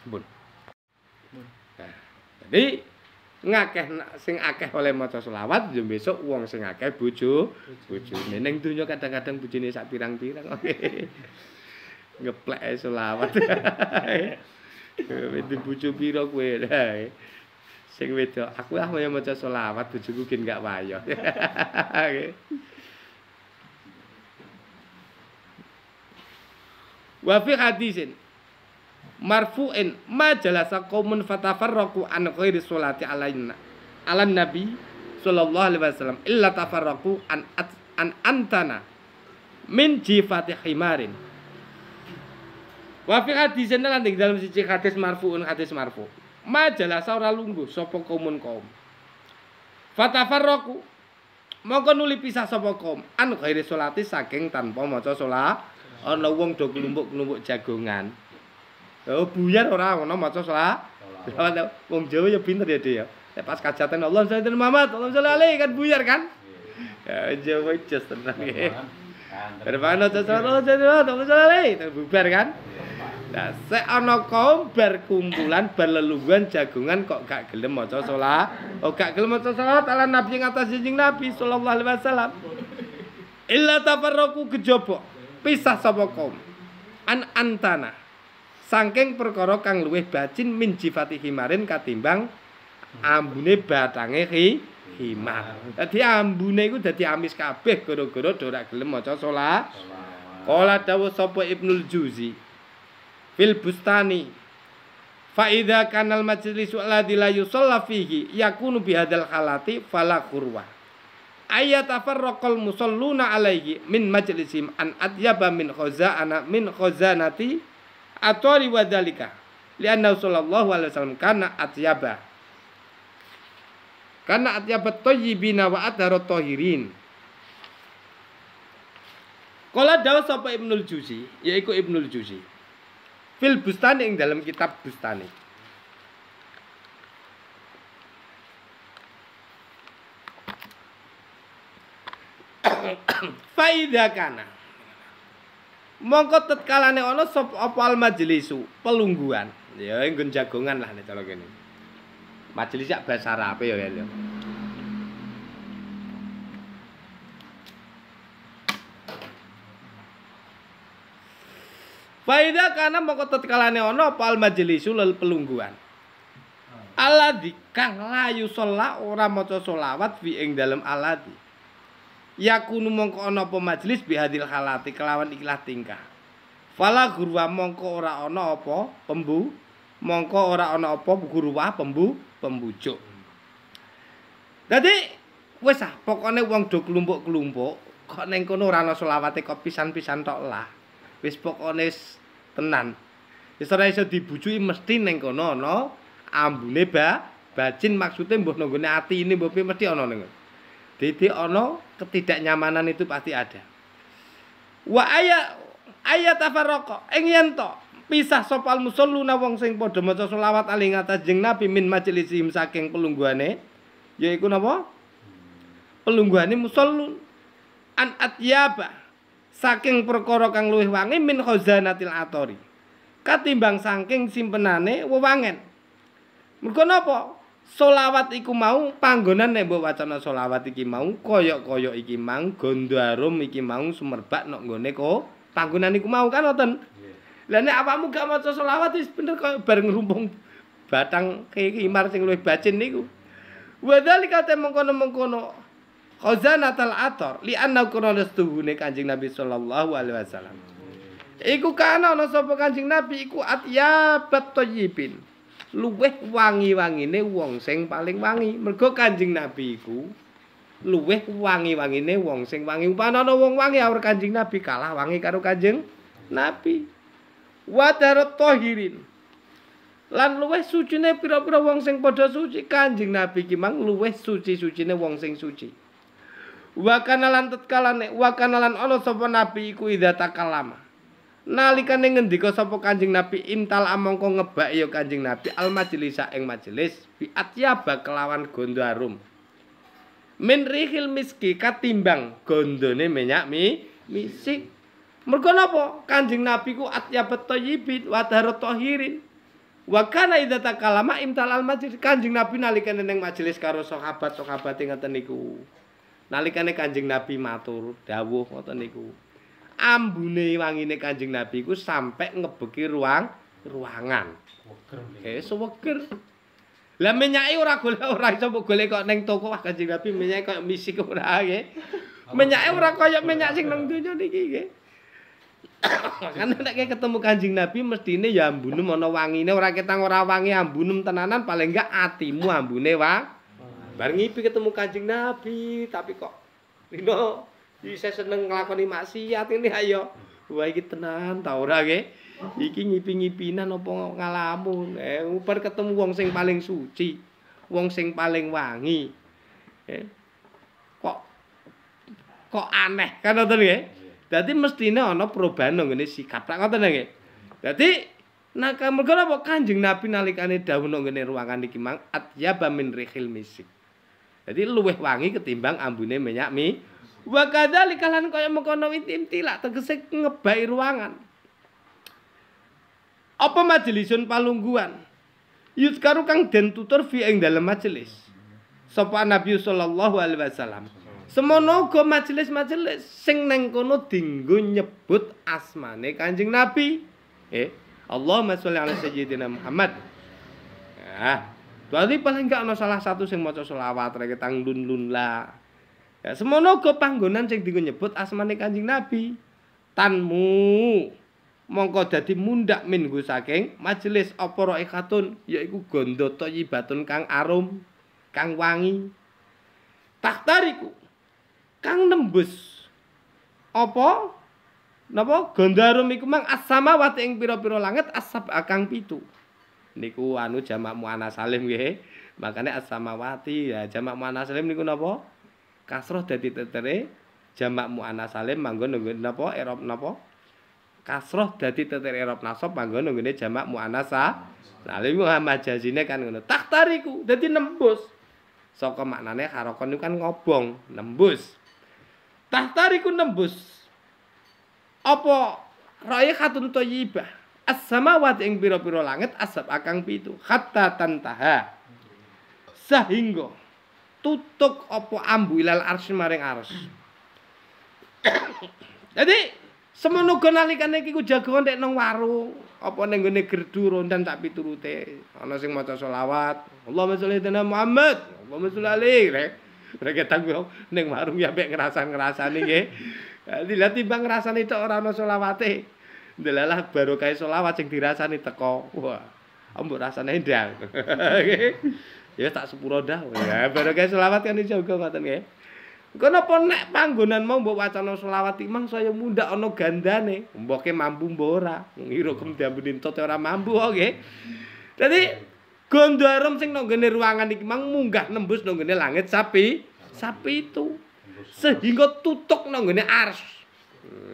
Bun. Bun. Nah, jadi ngakeh sing akeh oleh maca selawat yo ya besok wong sing akeh bojo bojone ning dunya kadang-kadang bojone sak pirang-pirang ngeplek selawat Wedi bojo pira kowe sing wedok aku ah mau maca selawat bojoku gen gak wayo Wa fi hadisin marfu'in ma jalasa qaumun fatafarraqu an ghairi sholati alaina alan nabi sallallahu alaihi wasallam illa tafarraqu an an antana min jifati himarin wa fi hadisin lan ing dalam siji hadis marfu'un hadis marfu ma jalasa ora lungguh sapa qaumun qaum fatafarraqu mongko nuli pisah sapa qaum an ghairi sholati saking tanpa maca sholat ana wong do klumpuk jagongan Oh, buyar orang ono maca selawat. Selawat wong Jawa ya pinter ya dia ya. pas kajatan Allah sallallahu Muhammad, Allah sallallahu alaihi kan buyar kan. Iya. Ya Jawa jos tenang ya. Berpana sallallahu Allah sallallahu alaihi bubar kan. Nah, sek kaum berkumpulan berlelungguhan jagungan kok gak gelem maca salat. Oh gak gelem maca salat ala Nabi atas jinjing Nabi sallallahu alaihi wasallam. Illa tafarraqu kejaba. Pisah sapa kaum. An antana. Sangkeng perkara kang luwih bacin min jifati himarin katimbang ambune batange hi himar. Dadi ambune iku dadi amis kabeh gara-gara ora gelem maca salat. Qala dawu sapa Ibnul Juzi fil bustani fa idza kanal majlisu alladzi la yusalla fihi yakunu bihadzal halati fala qurwa. ayatafarraqal musalluna alaihi min majlisim an atyaba min khazana min khazanati atori wadalika dzalika lianna sallallahu alaihi wasallam kana atyaba karena atyaba thayyibina wa athara tahirin Kala daw sapa Ibnul Juzi yaiku Ibnul Juzi fil bustani ing dalam kitab bustani Faidah kana mongko tetkalane ana sapa apal majelisu pelungguan ya nggon jagongan lah nek cara kene majelis sak basa rape ya ya Faida karena mongko tetkalane ana apal majelisu lel pelungguan Aladi kang layu sholat ora maca sholawat fi ing dalem aladi. yakunu mongko ana apa majelis bihadil halati kelawan ikhlas tingkah fala gurwa mongko ora ana apa pembu mongko ora ana apa gurwa pembu pembujuk dadi wis ah pokone wong do kelumpuk-kelumpuk kok neng kono ora ana selawate kok pisan-pisan tok lah wis pokone tenan wis ora iso dibujuki mesti neng kono ana ambune ba bajin maksude mbuh nggone ati ini mbuh mesti ana neng dadi ana ketidaknyamanan itu pasti ada. Wa ayat ayat tafarraqa ing yen to pisah sopal musalluna wong sing padha maca selawat ali ngatas jeng Nabi min majelisim saking pelungguane, yaiku napa? Pelungguane musolun an atyaba saking perkara kang luwih wangi min khazanatil atori katimbang saking simpenane wewangen. Mergo napa? solawat iku mau panggonan nek wacana solawat iki mau koyok kaya iki mang gondarum iki mau semerbak nok nggone kok panggonan iku mau kan noten lah nek awakmu gak maca solawat wis bener kaya bareng rumpung batang kimar sing luwih bacin niku wa dzalika mengkono-mengkono khazanatul ator li anna kunalastuhune kanjeng nabi sallallahu alaihi wasallam iku kan ana sapa kanjeng nabi iku atyabat thayyibin luweh wangi-wangine wong sing paling wangi. Mergo Kanjeng Nabi iku luweh wangi-wangine wong sing wangi. Upamane wong wangi awur Kanjeng Nabi kalah wangi karo Kanjeng Nabi. Wa tarathahirin. Lan luweh sucine pira-pira wong sing padha suci Kanjeng Nabi ki mang luweh suci-sucine wong sing suci. Wa kana lan tetkalane wa kana lan ana sopo nabi iku idza takalama. nalikane ngendika sapa Kanjeng Nabi intal amangka ngebak ya Kanjeng Nabi al majelis ing majelis bi atyaba kelawan gondo harum. min rihil miski katimbang gondone minyak mi misik mergo napa Kanjeng Nabi ku atyaba thayyibin wa tahirin wa kana idza takalama intal al majelis Kanjeng Nabi nalikane ning majelis karo sahabat-sahabat ngeten niku nalikane Kanjeng Nabi matur dawuh ngoten niku ambune wangine Kanjeng Nabi iku sampe ngebeki ruang ruangan. Weger. Eh, weger. Lah menyake ora golek ora iso golek kok ning toko wah Kanjeng Nabi menyake koyo misik ora nggih. Menyake ora koyo menyak sing nang donya niki nggih. Kan nek ketemu Kanjeng Nabi mestine ya ambune ana wangine ora ketang ora wangi ambune tenanan paling gak atimu ambune wah. Bar ngipi ketemu Kanjeng Nabi tapi kok Rino Iki saya seneng nglakoni maksiat ini ayo. Wah iki tenan ta ora ke? Iki ngipi-ngipinan apa ngalamun. Eh uper ketemu wong sing paling suci, wong sing paling wangi. Eh kok kok aneh kan ngoten nggih. Dadi mestine ana perubahan nggone sikap. Tak ngoten nggih. Dadi Nah, mergo apa Kanjeng Nabi nalikane dawuh nang ngene ruangan iki mang atyaba min rihil misik. jadi luwih wangi ketimbang ambune minyak mi Wakadali kalan kaya mengkono witim tilak tegese ngebai ruangan. Apa majelisun palungguan? Yus kang den tutur fi ing dalam majelis. Sapa Nabi sallallahu alaihi wasallam. Semono go majelis-majelis sing neng kono dinggo nyebut asmane Kanjeng Nabi. Eh, Allahumma sholli ala sayyidina Muhammad. Ah. Berarti paling gak ono salah satu sing maca selawat rek tang lun-lun lah. Ya, semono go panggonan sing dienggo nyebut asmane Kanjeng Nabi. Tanmu mongko dadi mundak minggu saking majelis apa ra ikhatun yaiku gondo kang arum, kang wangi. Taktariku kang nembus. Apa napa gondarum iku mang as-samawati ing pira-pira langit asab akang pitu. Niku anu jamak muana salim nggih. Makane as ya jamak muana salim niku napa? kasroh dadi tetere jamak muannas salim manggon nggone napa irob napa kasroh dadi tetere erop nasab manggon nggone jamak muannas salim Muhammad jazine kan ngono taktariku dadi nembus saka maknane harakon niku kan ngobong nembus taktariku nembus apa raihatun thayyibah as-samawati ing pira-pira langit asab akang pitu hatta tantaha sehingga tutuk apa ambu ilal arsi maring ars. Jadi semono kenalikan iki ku jagongan dek nong warung apa neng gini gerdu rondan tak piturute ana sing maca sholawat Allahumma sholli ala Muhammad Allahumma sholli alaihi rek rek tak ku neng warung ya mek ngrasani-ngrasani nggih dadi lha timbang ngrasani tok ora ana sholawate delalah barokah sholawat sing dirasani teko wah ambu rasane ndang nggih ya tak sepuro dah ya baru kayak selawat kan dijogo ngoten kau kenapa nek panggonan mau buat wacana selawat imang saya muda ono ganda nih mboknya mampu mbora ora ngira hmm. kemdambeni tote orang mampu oke okay? dadi gondorom sing nang ruangan iki mang munggah nembus nang langit sapi sapi itu sehingga tutuk nang gene ars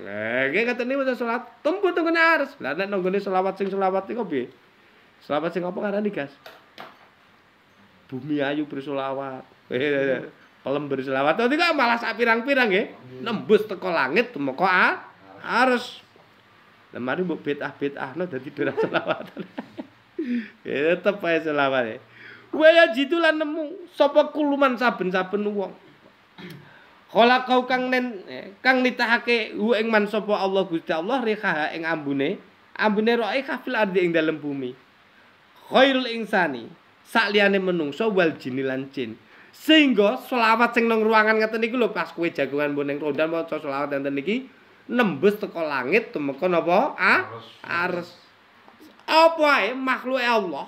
Nah, kata nih masa sholat, tempuh tuh kena ars nek nonggone selawat sing selawat itu kopi. Selawat sing apa karena digas. bumi ayu berselawat. Eh, Pelem berselawat. Tadi kok malah sak pirang-pirang nggih. Nembus teko langit moko a harus lemari mbok betah bidahno dadi berat selawat. Ya eh, tetep ae selawat. Waya jitu nemu sapa kuluman saben-saben wong. Kala kau kang nen eh, kang nitahake hu ing man sapa Allah Gusti Allah riha ing ambune, ambune roe kafil ardi ing dalem bumi. Khairul insani, sakliyane menungsa wal jin lan jin. Sehingga selawat sing nang ruangan ngeten niku lho pas kowe jagungan mbon ning rondan maca selawat ngeten niki nembus teko langit temeka napa? Ars. Apa ae makhluke Allah?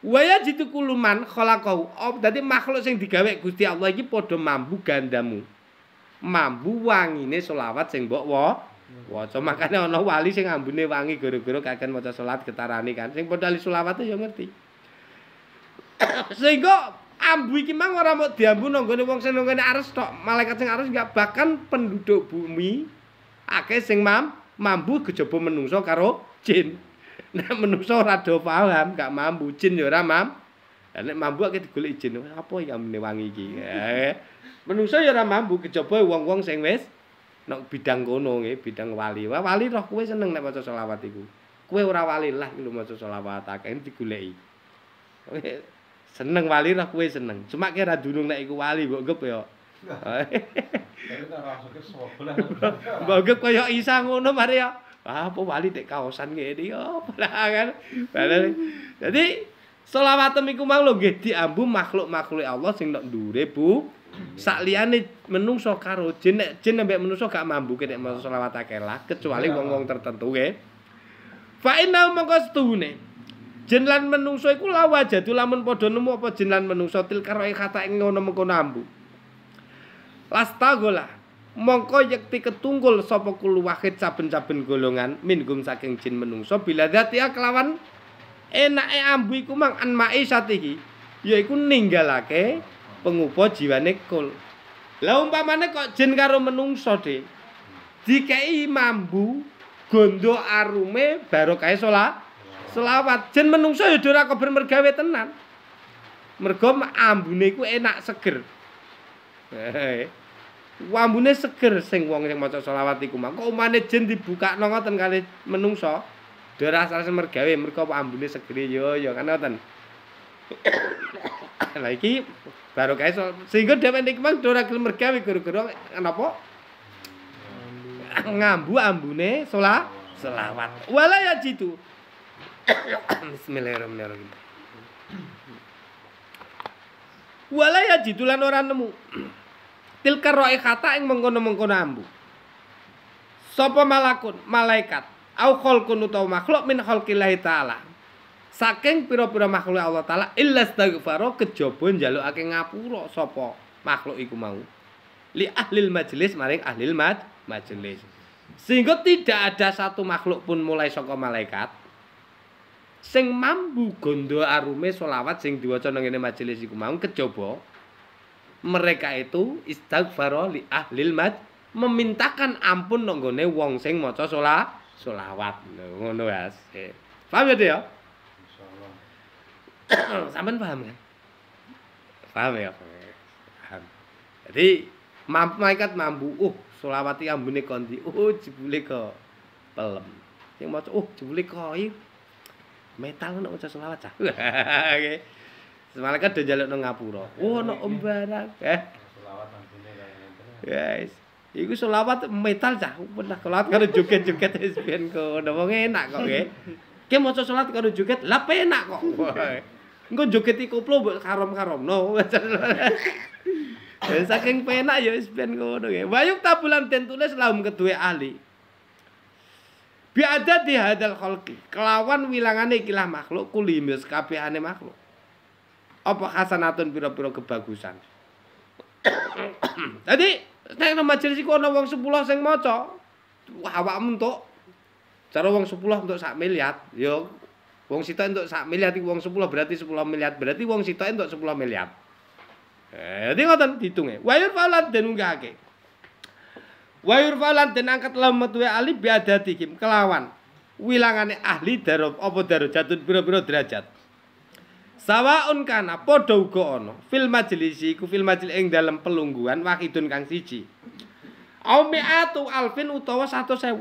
Wa yajitu kuluman khalaqahu. Dadi makhluk sing digawek. Gusti Allah iki padha mambu gandamu. Mambu wangine selawat sing mbok wa waca makane ana wali sing ambune wangi gara-gara kakean maca salat getarani kan sing padha li selawate ya ngerti. sehingga ambu iki mang ora mau diambu nanggone wong sing nanggone arus tok malaikat sing arus enggak bahkan penduduk bumi akeh sing mambu gejaba menungso karo jin nek menungso ora do paham gak mambu jin ya ora mam nek mambu akeh digolek jin apa ya mene wangi iki eh, menungso ya ora mambu gejaba wong-wong sing wis nang bidang kono nggih bidang wali wali roh kowe seneng nek maca selawat iku kowe ora wali lah lu maca selawat akeh digoleki Seneng wali lah kue seneng. Cuma kira ra dunung nek iku wali mbok gep yo. Ya. Mbok gep kaya Isa ngono mari ah, ya. Apa wali dek kaosan ngene yo. Kan. Jadi Solawatem iku mang lho nggih diambu makhluk-makhluk Allah sing nek ndure Bu. Sakliyane menungso karo jin nek jin ambek menungso gak mampu nek maca selawat akeh kecuali iya. wong-wong tertentu nggih. Fa inna tuh nih jin lan menungso iku lawa jadi lamun padha nemu apa jin lan menungso til kata ing ngono mengkono ambu lastagola mongko yekti ketunggul sapa kul wahid saben-saben golongan minggum saking jin menungso bila dzati kelawan enake ambu iku mang an maisatihi yaiku ninggalake pengupa jiwane kul lah umpamane kok jin karo menungso de dikei mambu gondo arume barokah salat selawat jen menungso ya ora kober mergawe tenan mergo ambune iku enak seger ambune seger sing wong sing maca selawat iku mak kok umane jen dibuka ngoten kali menungso ora asal mergawe mergo ambune seger yo yo kan ngoten lah iki baru kae so, sehingga dhewe nikmat Dora gelem mergawe gara-gara napa ngambu ambune selawat wala ya jitu Bismillahirrahmanirrahim. Walaya jidulan orang nemu. Tilka roe kata yang mengkono mengkono ambu. Sopo malakun malaikat. Au kholkun utau makhluk min kholkillahi ta'ala. Saking piro-piro makhluk Allah ta'ala. Illa faro kejobon jaluk ake ngapuro sopo makhluk iku mau. Li ahlil majelis maring ahlil mad majelis. Sehingga tidak ada satu makhluk pun mulai soko malaikat sing mampu gondo arume solawat sing diwaca nang ngene majelis iku mau kejaba mereka itu istighfar li ahlil mad memintakan ampun nang gone wong sing maca sola solawat ngono ya paham ya ya sampean paham kan paham ya paham jadi mampu malaikat mampu uh solawati ambune kondi uh jebule kok pelem sing maca uh jebule kok metal ono maca selawat cah oke semalam kan do njaluk nang ngapura iya, oh ono ombaran iya. eh selawat ya, guys Iku selawat metal cah, pernah selawat karo joget-joget wis ben kono. Wong enak kok nggih. Ki maca selawat karo joget, lah penak kok. Engko joget iku koplo mbok karom-karomno. Saking penak ya wis ben ngono nggih. Wayuk tabulan den tulis lahum kedue ahli. biada di hadal kholki kelawan wilangane ikilah makhluk kulimus kabehane makhluk apa khasanatun pira-pira kebagusan jadi nek nang majelis iku ana wong 10 sing maca awak untuk cara wong 10 untuk sak miliar ya wong sitok untuk sak miliar iki wong 10 berarti 10 miliar berarti wong sitok untuk 10 miliar eh jadi ngoten ditunge wayur falat denunggake wa yurfalan den angkat lemet wa ali bi adatikim kelawan wilangane ahli darop apa darajatun pira-pira derajat sawaun kana padha uga ana fil majlisi ku fil majlis ing dalem pelungguan wakidun kang siji au mi'atu alfin utawa 100.000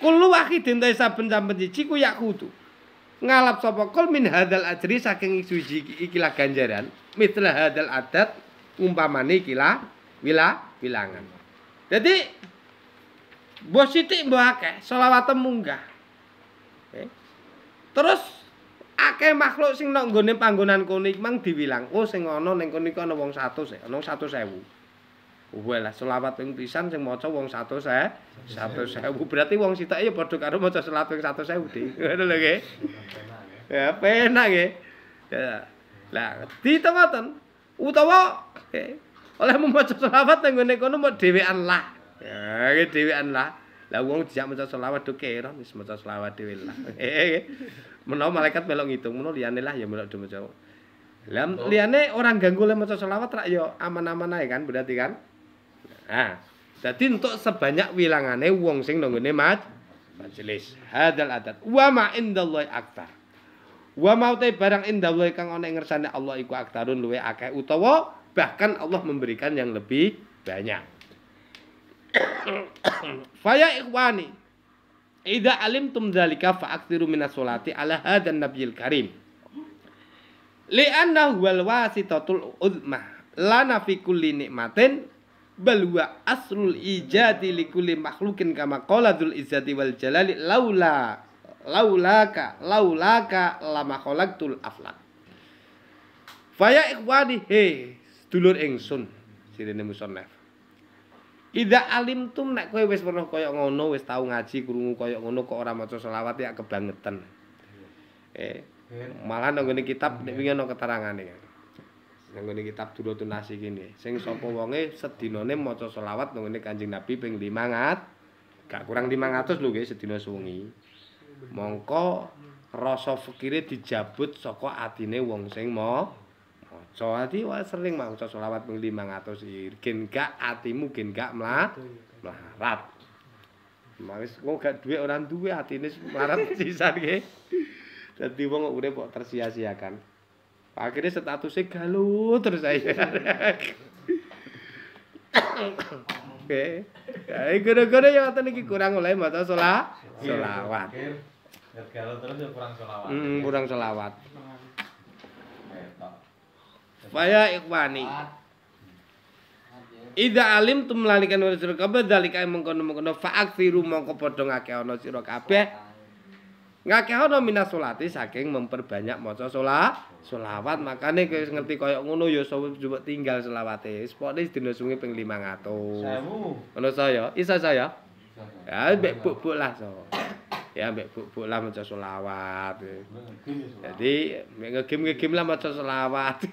kulo wakidin ta saben saben siji ku yak ngalap sapa kul min hadzal ajri saking iki iki ganjaran mitra hadzal adat umpamane ikilah wila bilangan. Jadi bos Siti, mbok akeh, selawat munggah. Okay. Terus akeh makhluk sing nang nggone panggonan kene mang diwilang, oh sing ana ning kene iku ana wong 100 ya, ana 100.000. Oh lah selawat ping pisan sing maca wong 100 100.000 berarti wong sita, ya padha karo maca selawat ping 100.000 de. Ngono lho nggih. Ya penak nggih. Lah, ditemoten utawa okay. oleh membaca selawat yang ngene kono mau dhewean lah. Ya, ya iki lah. Lah uang tidak maca selawat tuh keron wis membaca selawat dhewe lah. menol malaikat melong itu menawa liane lah ya melok do maca. Lam oh. liane orang ganggu lah membaca selawat rak yo ya aman-aman aja kan berarti kan. Nah, jadi untuk sebanyak wilangannya uang sing nang ngene mat majelis. Hadal adat. Wa ma indallahi akbar Wa maute barang indallahi kang ana ngersane Allah iku aktarun luwe akeh utawa bahkan Allah memberikan yang lebih banyak faya ikhwani Ida alim tum dalika fa'aktiru minas solati ala hadan nabiyil karim Lianna huwal wasitatul udmah Lana fi kulli nikmatin bal huwa ijati ijadi li kulli makhlukin kama qala dzul izzati wal jalali laula laulaka laulaka lama khalaqtul aflak faya ikhwani he sedulur ingsun sirine musonef ida alimtum nek kowe wis pernah kaya ngono wis tau ngaji krungu kaya ngono kok ora maca selawat ya kebangetan eh malah nang ngene kitab nek wingi ana keterangane nang ngene kitab dulur tunasi kene sing sapa wonge sedinane maca selawat nang ngene kanjeng nabi ping 500 gak kurang 500 lho nggih sedina suwengi mongko rasa fakire dijabut saka atine wong sing mau Soati wah sering maca selawat ping 500 irgen gak atimu gen gak mla, melarat. Males, kok gak orang ora hati ini melarat sisan ki. Dadi wong udah kok tersia-siakan. Akhirnya statusnya galau terus saya. Oke. Ya eh, gara-gara ya ngoten iki kurang oleh maca iya, iya. selawat. Selawat. Galau terus ya kurang selawat. Hmm, kurang selawat. Faya ikhwani. Ida alim tu melalikan wa sira kabeh dalika mengkono mengkono fa'akthiru mongko padha ngakehono sira kabeh. Ngakehono minas salati saking memperbanyak maca salat, selawat makane kowe ngerti kaya ngono ya coba tinggal selawate. Sepone dina sungi ping 500. 1000. Ngono saya, isa saya. Ya mbek buk lah so. Ya mbek buk lah maca selawat. Ya, Jadi mbek ngegim-ngegim lah maca selawat.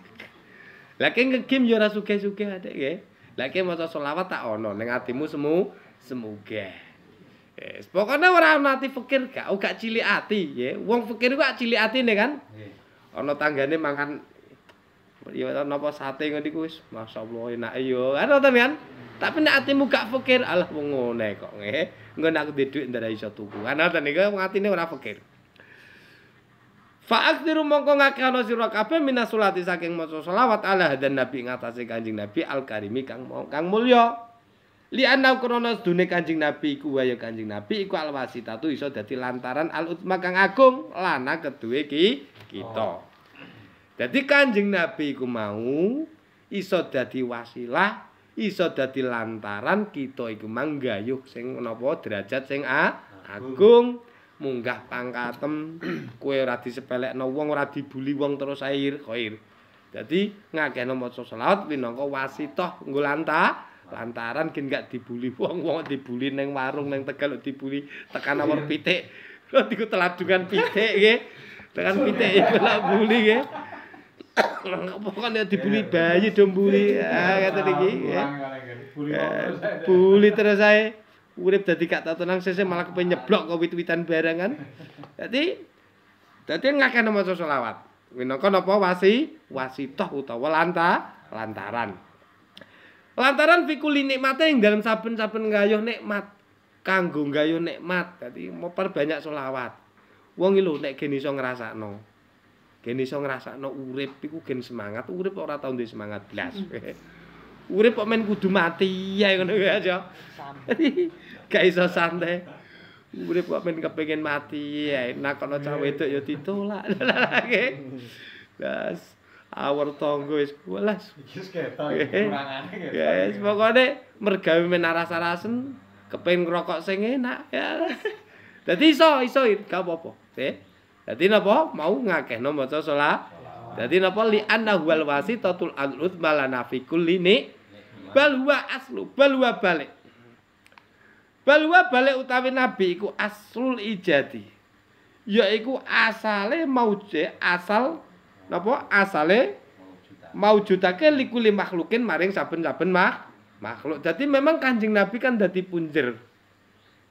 Laki ke ngegame ya ora suke ada ya. Laki mau ke maca selawat tak ono neng atimu semu semoga. Yes, pokoknya ora ana fikir gak oh gak cilik ati ya. Wong fikir gak ati nih kan. Ono Ana tanggane mangan ya nopo sate ngene iku wis masyaallah enake iyo, Kan ngoten kan? Tapi nek atimu gak fikir, Allah wong ngene kok nge, Engko nek aku duit dhuwit ndara iso tuku. Kan ngoten niku atine ora fikir. Fa'akhiru mongko ngakeh ana sira kabeh minasulati saking maca selawat ala hadan nabi ngatasé kanjing Nabi al-Karimi kang kang mulya. Li anna krana sedune Kanjeng Nabi iku wae Kanjeng Nabi iku al-wasita iso dadi lantaran al-utma kang agung lana keduwe ki kita. Oh. Dadi kanjing Nabi iku mau iso dadi wasilah iso dadi lantaran kita iku manggayuh sing napa derajat sing agung. munggah pangkatem kowe ora disepelekno wong ora dibuli wong terus air khair dadi ngakehno maca selawat minangka wasitah nggolanta lantaran gin gak dibuli wong-wong dibuli ning warung ning tegal dibuli tekan awor pitik diku teladungan pitik nggih tekan pitik ora buli nggih Pokoknya dibuli bayi dong buli, ah kata diki, eh, buli terus saya. urip dadi gak tenang sese malah kepen nyeblok kok wit-witan barengan. Dadi dadi ngakeni maca selawat. Minangka napa wasi wasitah utawa lantaran. Lantaran pikuli nikmate ing dalam saben-saben gayuh nikmat kanggo gayuh nikmat. Dadi mau banyak selawat. Wong lho nek gen iso ngrasakno. Gen iso ngrasakno urip iku gen semangat, urip ora tau duwe semangat blas. Hmm. urip kok men kudu mati ya ngono kuwi aja. Ga iso santai. Urip kok men kepengin mati ya enak kok cah wedok ya ditolak. Das awur tonggo wis welas. Wis ketok kurangane ketok. Wis pokoke mergawe men aras-arasen kepengin ngrokok sing enak. Dadi iso iso gak opo-opo. Eh. Dadi napa mau ngakehno maca salat. Jadi napa li anna huwal wasitatul al uzma la lini bal huwa aslu bal huwa balik. Bal huwa balik utawi nabi iku aslul ijadi. Yaiku asale mauje asal napa asale maujudake likuli makhlukin maring saben-saben mak makhluk. Jadi memang Kanjeng Nabi kan dadi punjer.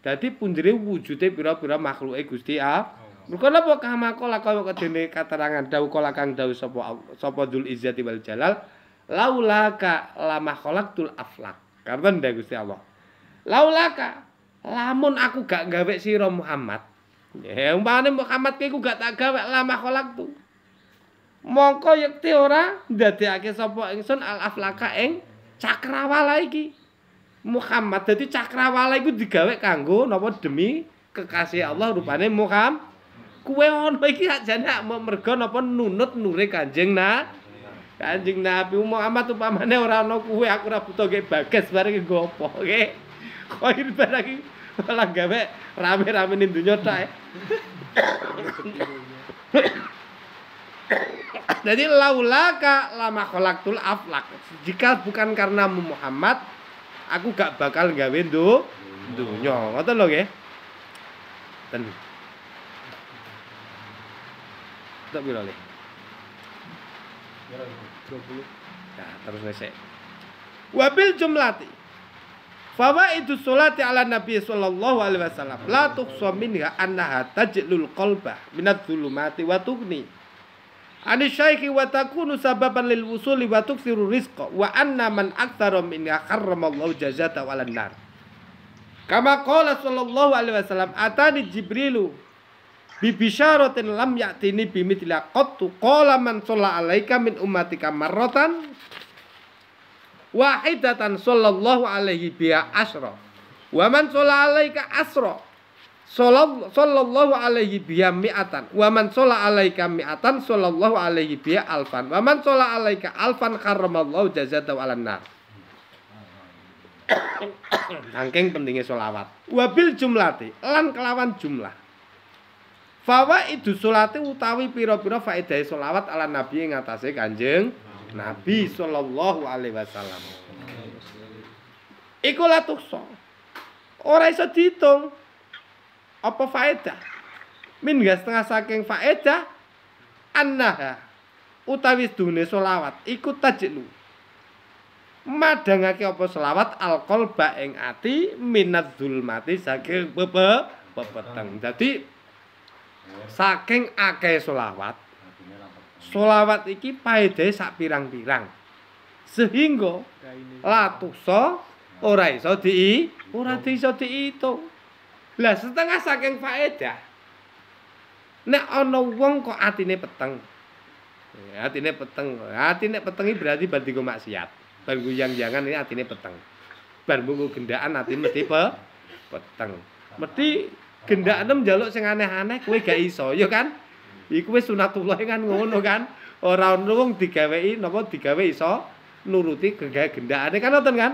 Dadi punjere wujude pira-pira makhluke Gusti Allah. Mukono apa kama kola kedene katerangan dawu kola kang dawu sapa sapa dul izzati wal jalal laulaka lama khalaqtul aflak. Karena ndak Gusti Allah. Laulaka lamun aku gak gawe sira Muhammad. Ya umpane Muhammad kiku gak tak gawe lama khalaqtu. Mongko yekti ora ndadekake sapa ingsun al aflaka ing cakrawala iki. Muhammad dadi cakrawala iku Digawek kanggo napa demi kekasih Allah rupane Muhammad. kue ono iki sakjane mau mergo napa nunut nure Kanjeng na Kanjeng Nabi Muhammad upamane ora ana kue aku ora butuh nggih bagas bareng nggo apa nggih khair barang malah gawe rame-rame ning donya tok eh. Jadi laulaka lama kholaktul aflak. Jika bukan karena Muhammad, aku gak bakal gawe do dunya. Ngoten lho nggih. Ten tak pira le? Dua Nah, terus resik. Wabil jumlati itu sholati ala Nabi sallallahu alaihi wasallam la tuhsa minha annaha tajlul qalba minadh dhulumati wa tughni ani syaiki wa takunu sababan lil usuli wa tuksiru rizqa wa anna man aktsara minha harramallahu jazata walan nar kama qala sallallahu alaihi wasallam atani jibrilu bibisyaratin lam yaktini bimitila qattu qala man shalla alaika min umatika marratan wahidatan sallallahu alaihi biha asra wa man shalla alaika asra sallallahu alaihi biha mi'atan wa man shalla alaika mi'atan sallallahu alaihi biha alfan wa man shalla alaika alfan karramallahu jazatahu alan nar Angking pentingnya solawat. Wabil jumlati, lan kelawan jumlah. Fawaidus salati utawi pira-pira faedah selawat ala nabi ing atase Kanjeng Nabi sallallahu alaihi wasallam. Iku la tuksa. Ora iso diitung apa faedah. Min setengah saking faedah annaha utawi dune selawat iku tajlu. Madangake apa selawat alqalba ing ati Minat minadzulmati saking pepeteng. Dadi saking akeh solawat solawat iki paede sak pirang-pirang sehingga latuksa ora iso di ora iso diitung lah setengah saking faedah nek ana wong kok atine peteng eh, atine peteng Hati atine peteng berarti bar dingo maksiat bar guyang-guyangan iki atine peteng bar mung gendakan ati mesti peteng mesti gendak enam jaluk sing aneh-aneh kowe gak iso ya kan iku wis sunatullah kan ngono kan ora ono wong digawei napa digawe iso nuruti gegah gendakane kan noten kan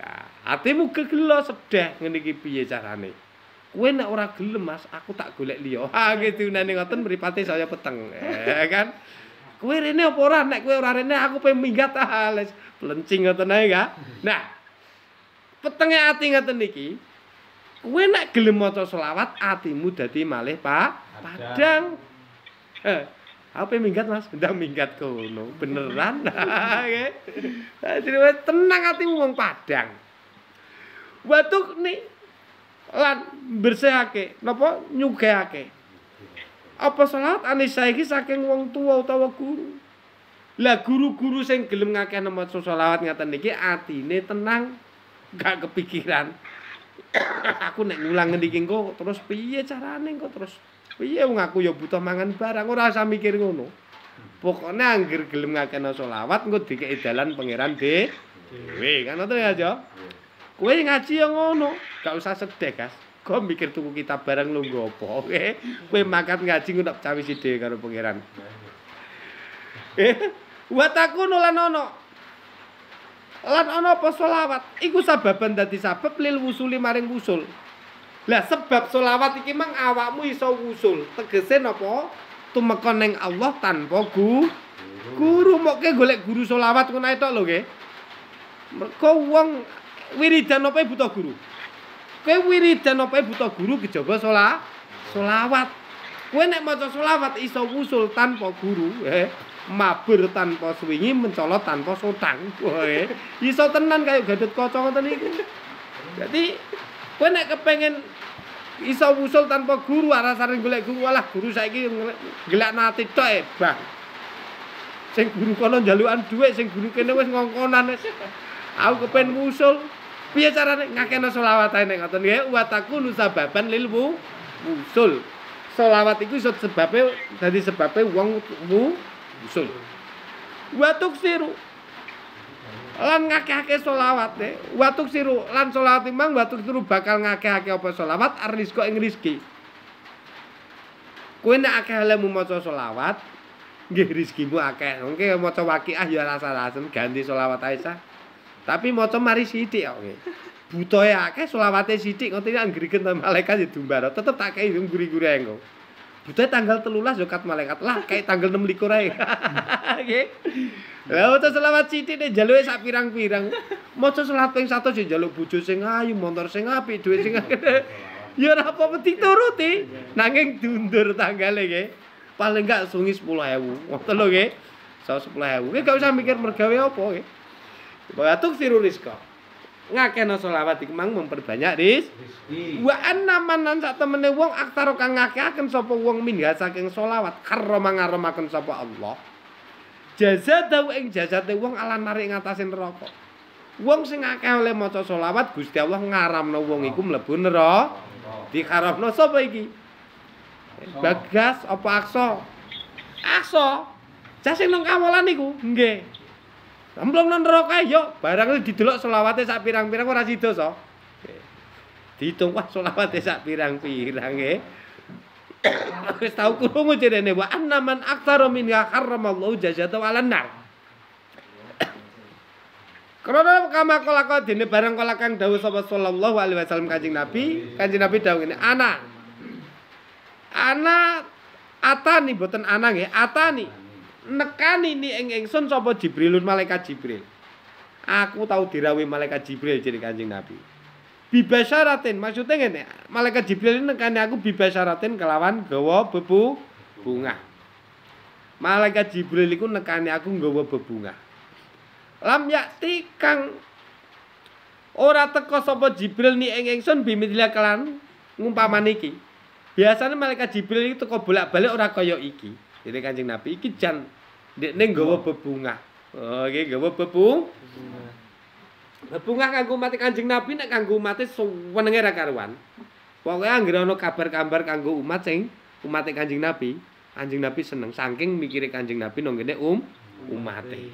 nah, atimu kegelo sedah ngene iki piye carane kowe nek ora gelem mas aku tak golek liya ha gitu nene ngoten mripate saya peteng eh, kan kowe rene apa ora nek kowe ora rene aku pe minggat ah les ngoten ae ya nah petenge ati ngoten niki kowe gelem maca selawat atimu dadi malih Pak padang eh ape minggat Mas ndang minggat kono beneran nggih eh, tenang atimu wong padang watuk ni lan bersihake napa nyugihake apa selawat anisa iki saking wong tua utawa guru lah guru-guru sing gelem ngakeh maca selawat ngaten niki atine tenang gak kepikiran aku nek ngulang ngendi kok terus piye carane kok terus piye wong aku ya butuh mangan barang ora usah mikir ngono pokoknya anggir gelem ngakeno selawat engko dikeki dalan pangeran de dewe kan ngoten ya yo kowe ngaji yang ngono gak usah sedek gas kok mikir tuku kita barang, lu nggo apa kowe makan makat ngaji ngono cawi sithik karo pangeran eh wataku nula nono lan ana apa selawat iku sababan dadi sabab lil wusuli maring wusul lah sebab selawat iki mang awakmu iso wusul tegese napa tumeka ning Allah tanpa guru. guru mokke golek guru selawat ngono ae tok lho nggih mergo wong wiridan apa e butuh guru kowe wiridan apa e butuh guru kejaba sholat sholawat kowe nek maca sholawat iso wusul tanpa guru eh. mabur tanpa swingi mencolot tanpa sodang. kowe iso tenan kaya gadut kaca ngoten iki dadi kowe nek kepengin iso wusul tanpa guru arasane golek guru walah guru saiki gelak nate tok e bah sing guru kono njalukan dhuwit sing guru kene wis ngongkonan aku kepen wusul piye carane ngakeno selawatane nek ngoten nggih wataku nusababan lil wusul selawat iku iso sebabe dadi sebabe wong wusul ingsun. watuk siru, lan ngakeh solawat selawat e. Eh. Wa lan solawat mang watuk siru bakal ngakeh-akeh apa selawat arrizqa ing rezeki. Kowe nek akeh lemu maca solawat, gih rizkimu akeh. Mungkin maca waqiah ya rasa-rasen ganti solawat Aisyah. Tapi maca mari sithik kok. Butoe akeh selawate sithik ngoten anggregen ya, malaikat ya dumbara. Tetep tak itu guri-guri engko. Budaya tanggal telulah zakat malekat lah kaya tanggal enam likur aja. Oke. Lah mau selamat cici deh jalur sak pirang pirang. Mau selamat peng satu sih jalur bujo sing ayu motor sing api duit sing ada. Ya apa penting turuti. Nanging dundur tanggal ya. Paling gak sungi sepuluh ewu. Waktu lo ya. So sepuluh ewu. Gak usah mikir mergawe apa ya. Bagatuk sirulis kok. ngakeno selawat iku mang memperbanyak ris. Wa anna manan temene wong aktar kang ngakeaken sapa wong minha saking selawat karoma ngaromaken sapa Allah. Jaza dawu ing jazate wong ala narik ngatasin neraka. Wong sing akeh oleh maca selawat Gusti Allah ngaramno wong iku mlebu neraka. Dikaramno sapa iki? Bagas apa Aksa? Aksa. Jasa sing nang kawolan niku, nggih. Emplung nang neraka yo iya. barang itu didelok selawate sak pirang-pirang ora sida so. Dihitung wah selawate sak pirang-pirang e. Wis tau krungu jenenge wa annaman aktsara min harramallahu jazata walan nar. Karena kama kolaka dene barang kolakang dawuh sapa sallallahu alaihi wasallam Kanjeng Nabi, Kanjeng Nabi dawuh ngene, ana. Ana atani boten ana nggih, atani. nekani ni ing ingsun sapa Jibrilun malaikat Jibril. Aku tau dirawi malaikat Jibril jadi Kanjeng Nabi. Bibasyaratin maksudnya ngene, malaikat Jibril nekani aku bibasyaratin kelawan gawa bebu bunga. Malaikat Jibril iku nekani aku nggawa bebungah. Lam yakti kang ora teko sapa Jibril ni ing ingsun bimitila kelan ngumpamane iki. Biasane malaikat Jibril iki teko bolak-balik ora kaya iki. Jadi kancing Nabi iki jan dekne nggawa bebungah. Oh, iki nggawa bebung. Bebungah kanggo mati kancing Nabi nek kanggo mati senenge ra karuan. Pokoke anggere ana kabar-kabar kanggo umat sing umat napi, Nabi, napi Nabi seneng saking mikirin kancing Nabi nang kene um umate.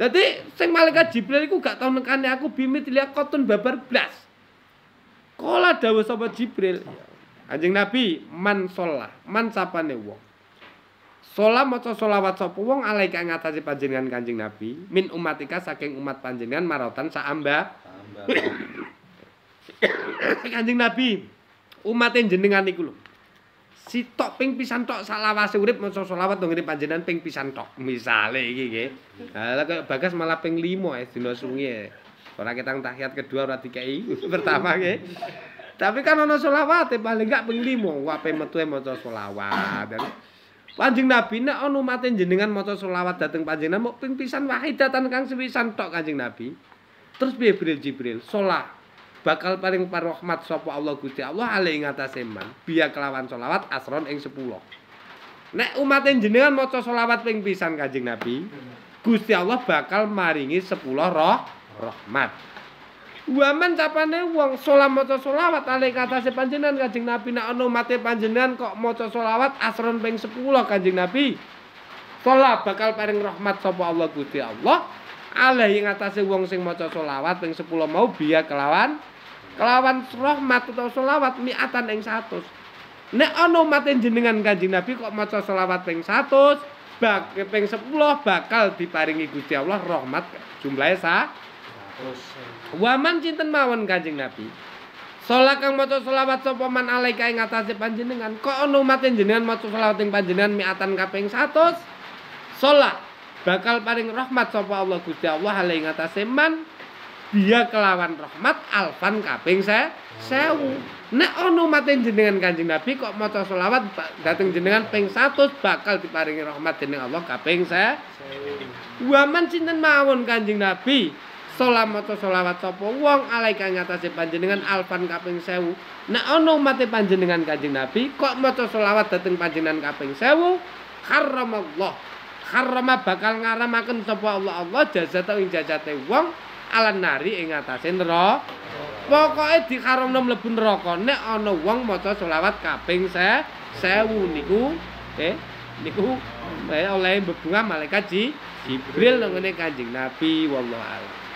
Dadi sing malaikat Jibril iku gak tau nekane aku bimit liya kotun babar blas. Kala dawuh sapa Jibril, ya, anjing Nabi man sholah, man sapane wong. Sola maca solawat sapa wong alai ing ngatasi panjenengan Kanjeng Nabi min umatika saking umat panjenengan marotan saamba. kanjeng Nabi umatin jenengan niku lho. tok ping pisan tok salawase urip maca solawat dong panjenengan ping pisan tok. Misale iki nggih. Lah kok Bagas malah ping 5 eh ya, dina sungi. Ya. Ora ketang tahiyat kedua ora dikai pertama nggih. Tapi kan ana solawat paling gak ping 5 wae metu e maca solawat. Kanjeng Nabi nek ana mate jenengan maca selawat dhateng panjenengan mok ping pisan wahidatan kang sepisan tok Kanjeng Nabi. Terus piye Jibril Jibril? Salat bakal paling parahmat sapa Allah Gusti Allah ali ing atase man biya kelawan selawat asron ing 10. Nek umat jenengan maca selawat ping pisan Kanjeng Nabi, Gusti Allah bakal maringi 10 rahmat. Waman capane wong salam maca selawat ale katase panjenengan Kanjeng Nabi nek ana mate panjenengan kok maca selawat asron ping 10 Kanjeng Nabi. Sholat bakal paring rahmat sapa Allah Gusti Allah alih ing atase wong sing maca selawat ping 10 mau biya kelawan kelawan rahmat utawa selawat miatan ing 100. Nek ana mate jenengan Kanjeng Nabi kok maca selawat ping 100 bak ping 10 bakal diparingi Gusti Allah rahmat jumlahe 100. Waman cinten mawon kancing Nabi. Solat kang maca solawat sapa man alaika ing ngatasi panjenengan. Kok ono umat jenengan maca selawat ing panjenengan miatan kaping satu solat. bakal paling rahmat sapa Allah Gusti Allah alai ing man dia kelawan rahmat alfan kaping saya. sewu. Nek ono umat jenengan Kanjeng Nabi kok maca solawat dateng jenengan ping satu bakal diparingi rahmat jeneng Allah kaping saya. Waman cinten mawon Kanjeng Nabi. salam maca selawat sapa wong alaika ngatasé panjenengan alfan kaping 1000 nek ono umat panjenengan kanjeng nabi kok maca selawat dhateng panjenengan kaping 1000 haramallah harama bakal ngaramaken sapa Allah Allah jasa ta ing jajate wong ala nari ing ngatasé neraka pokoke diharamno mlebu neraka nek ana wong maca selawat kaping 1000 se, niku eh niku eh, oleh bebungah malaikat ji Jibril nang ngene Kanjeng Nabi wallahu a'lam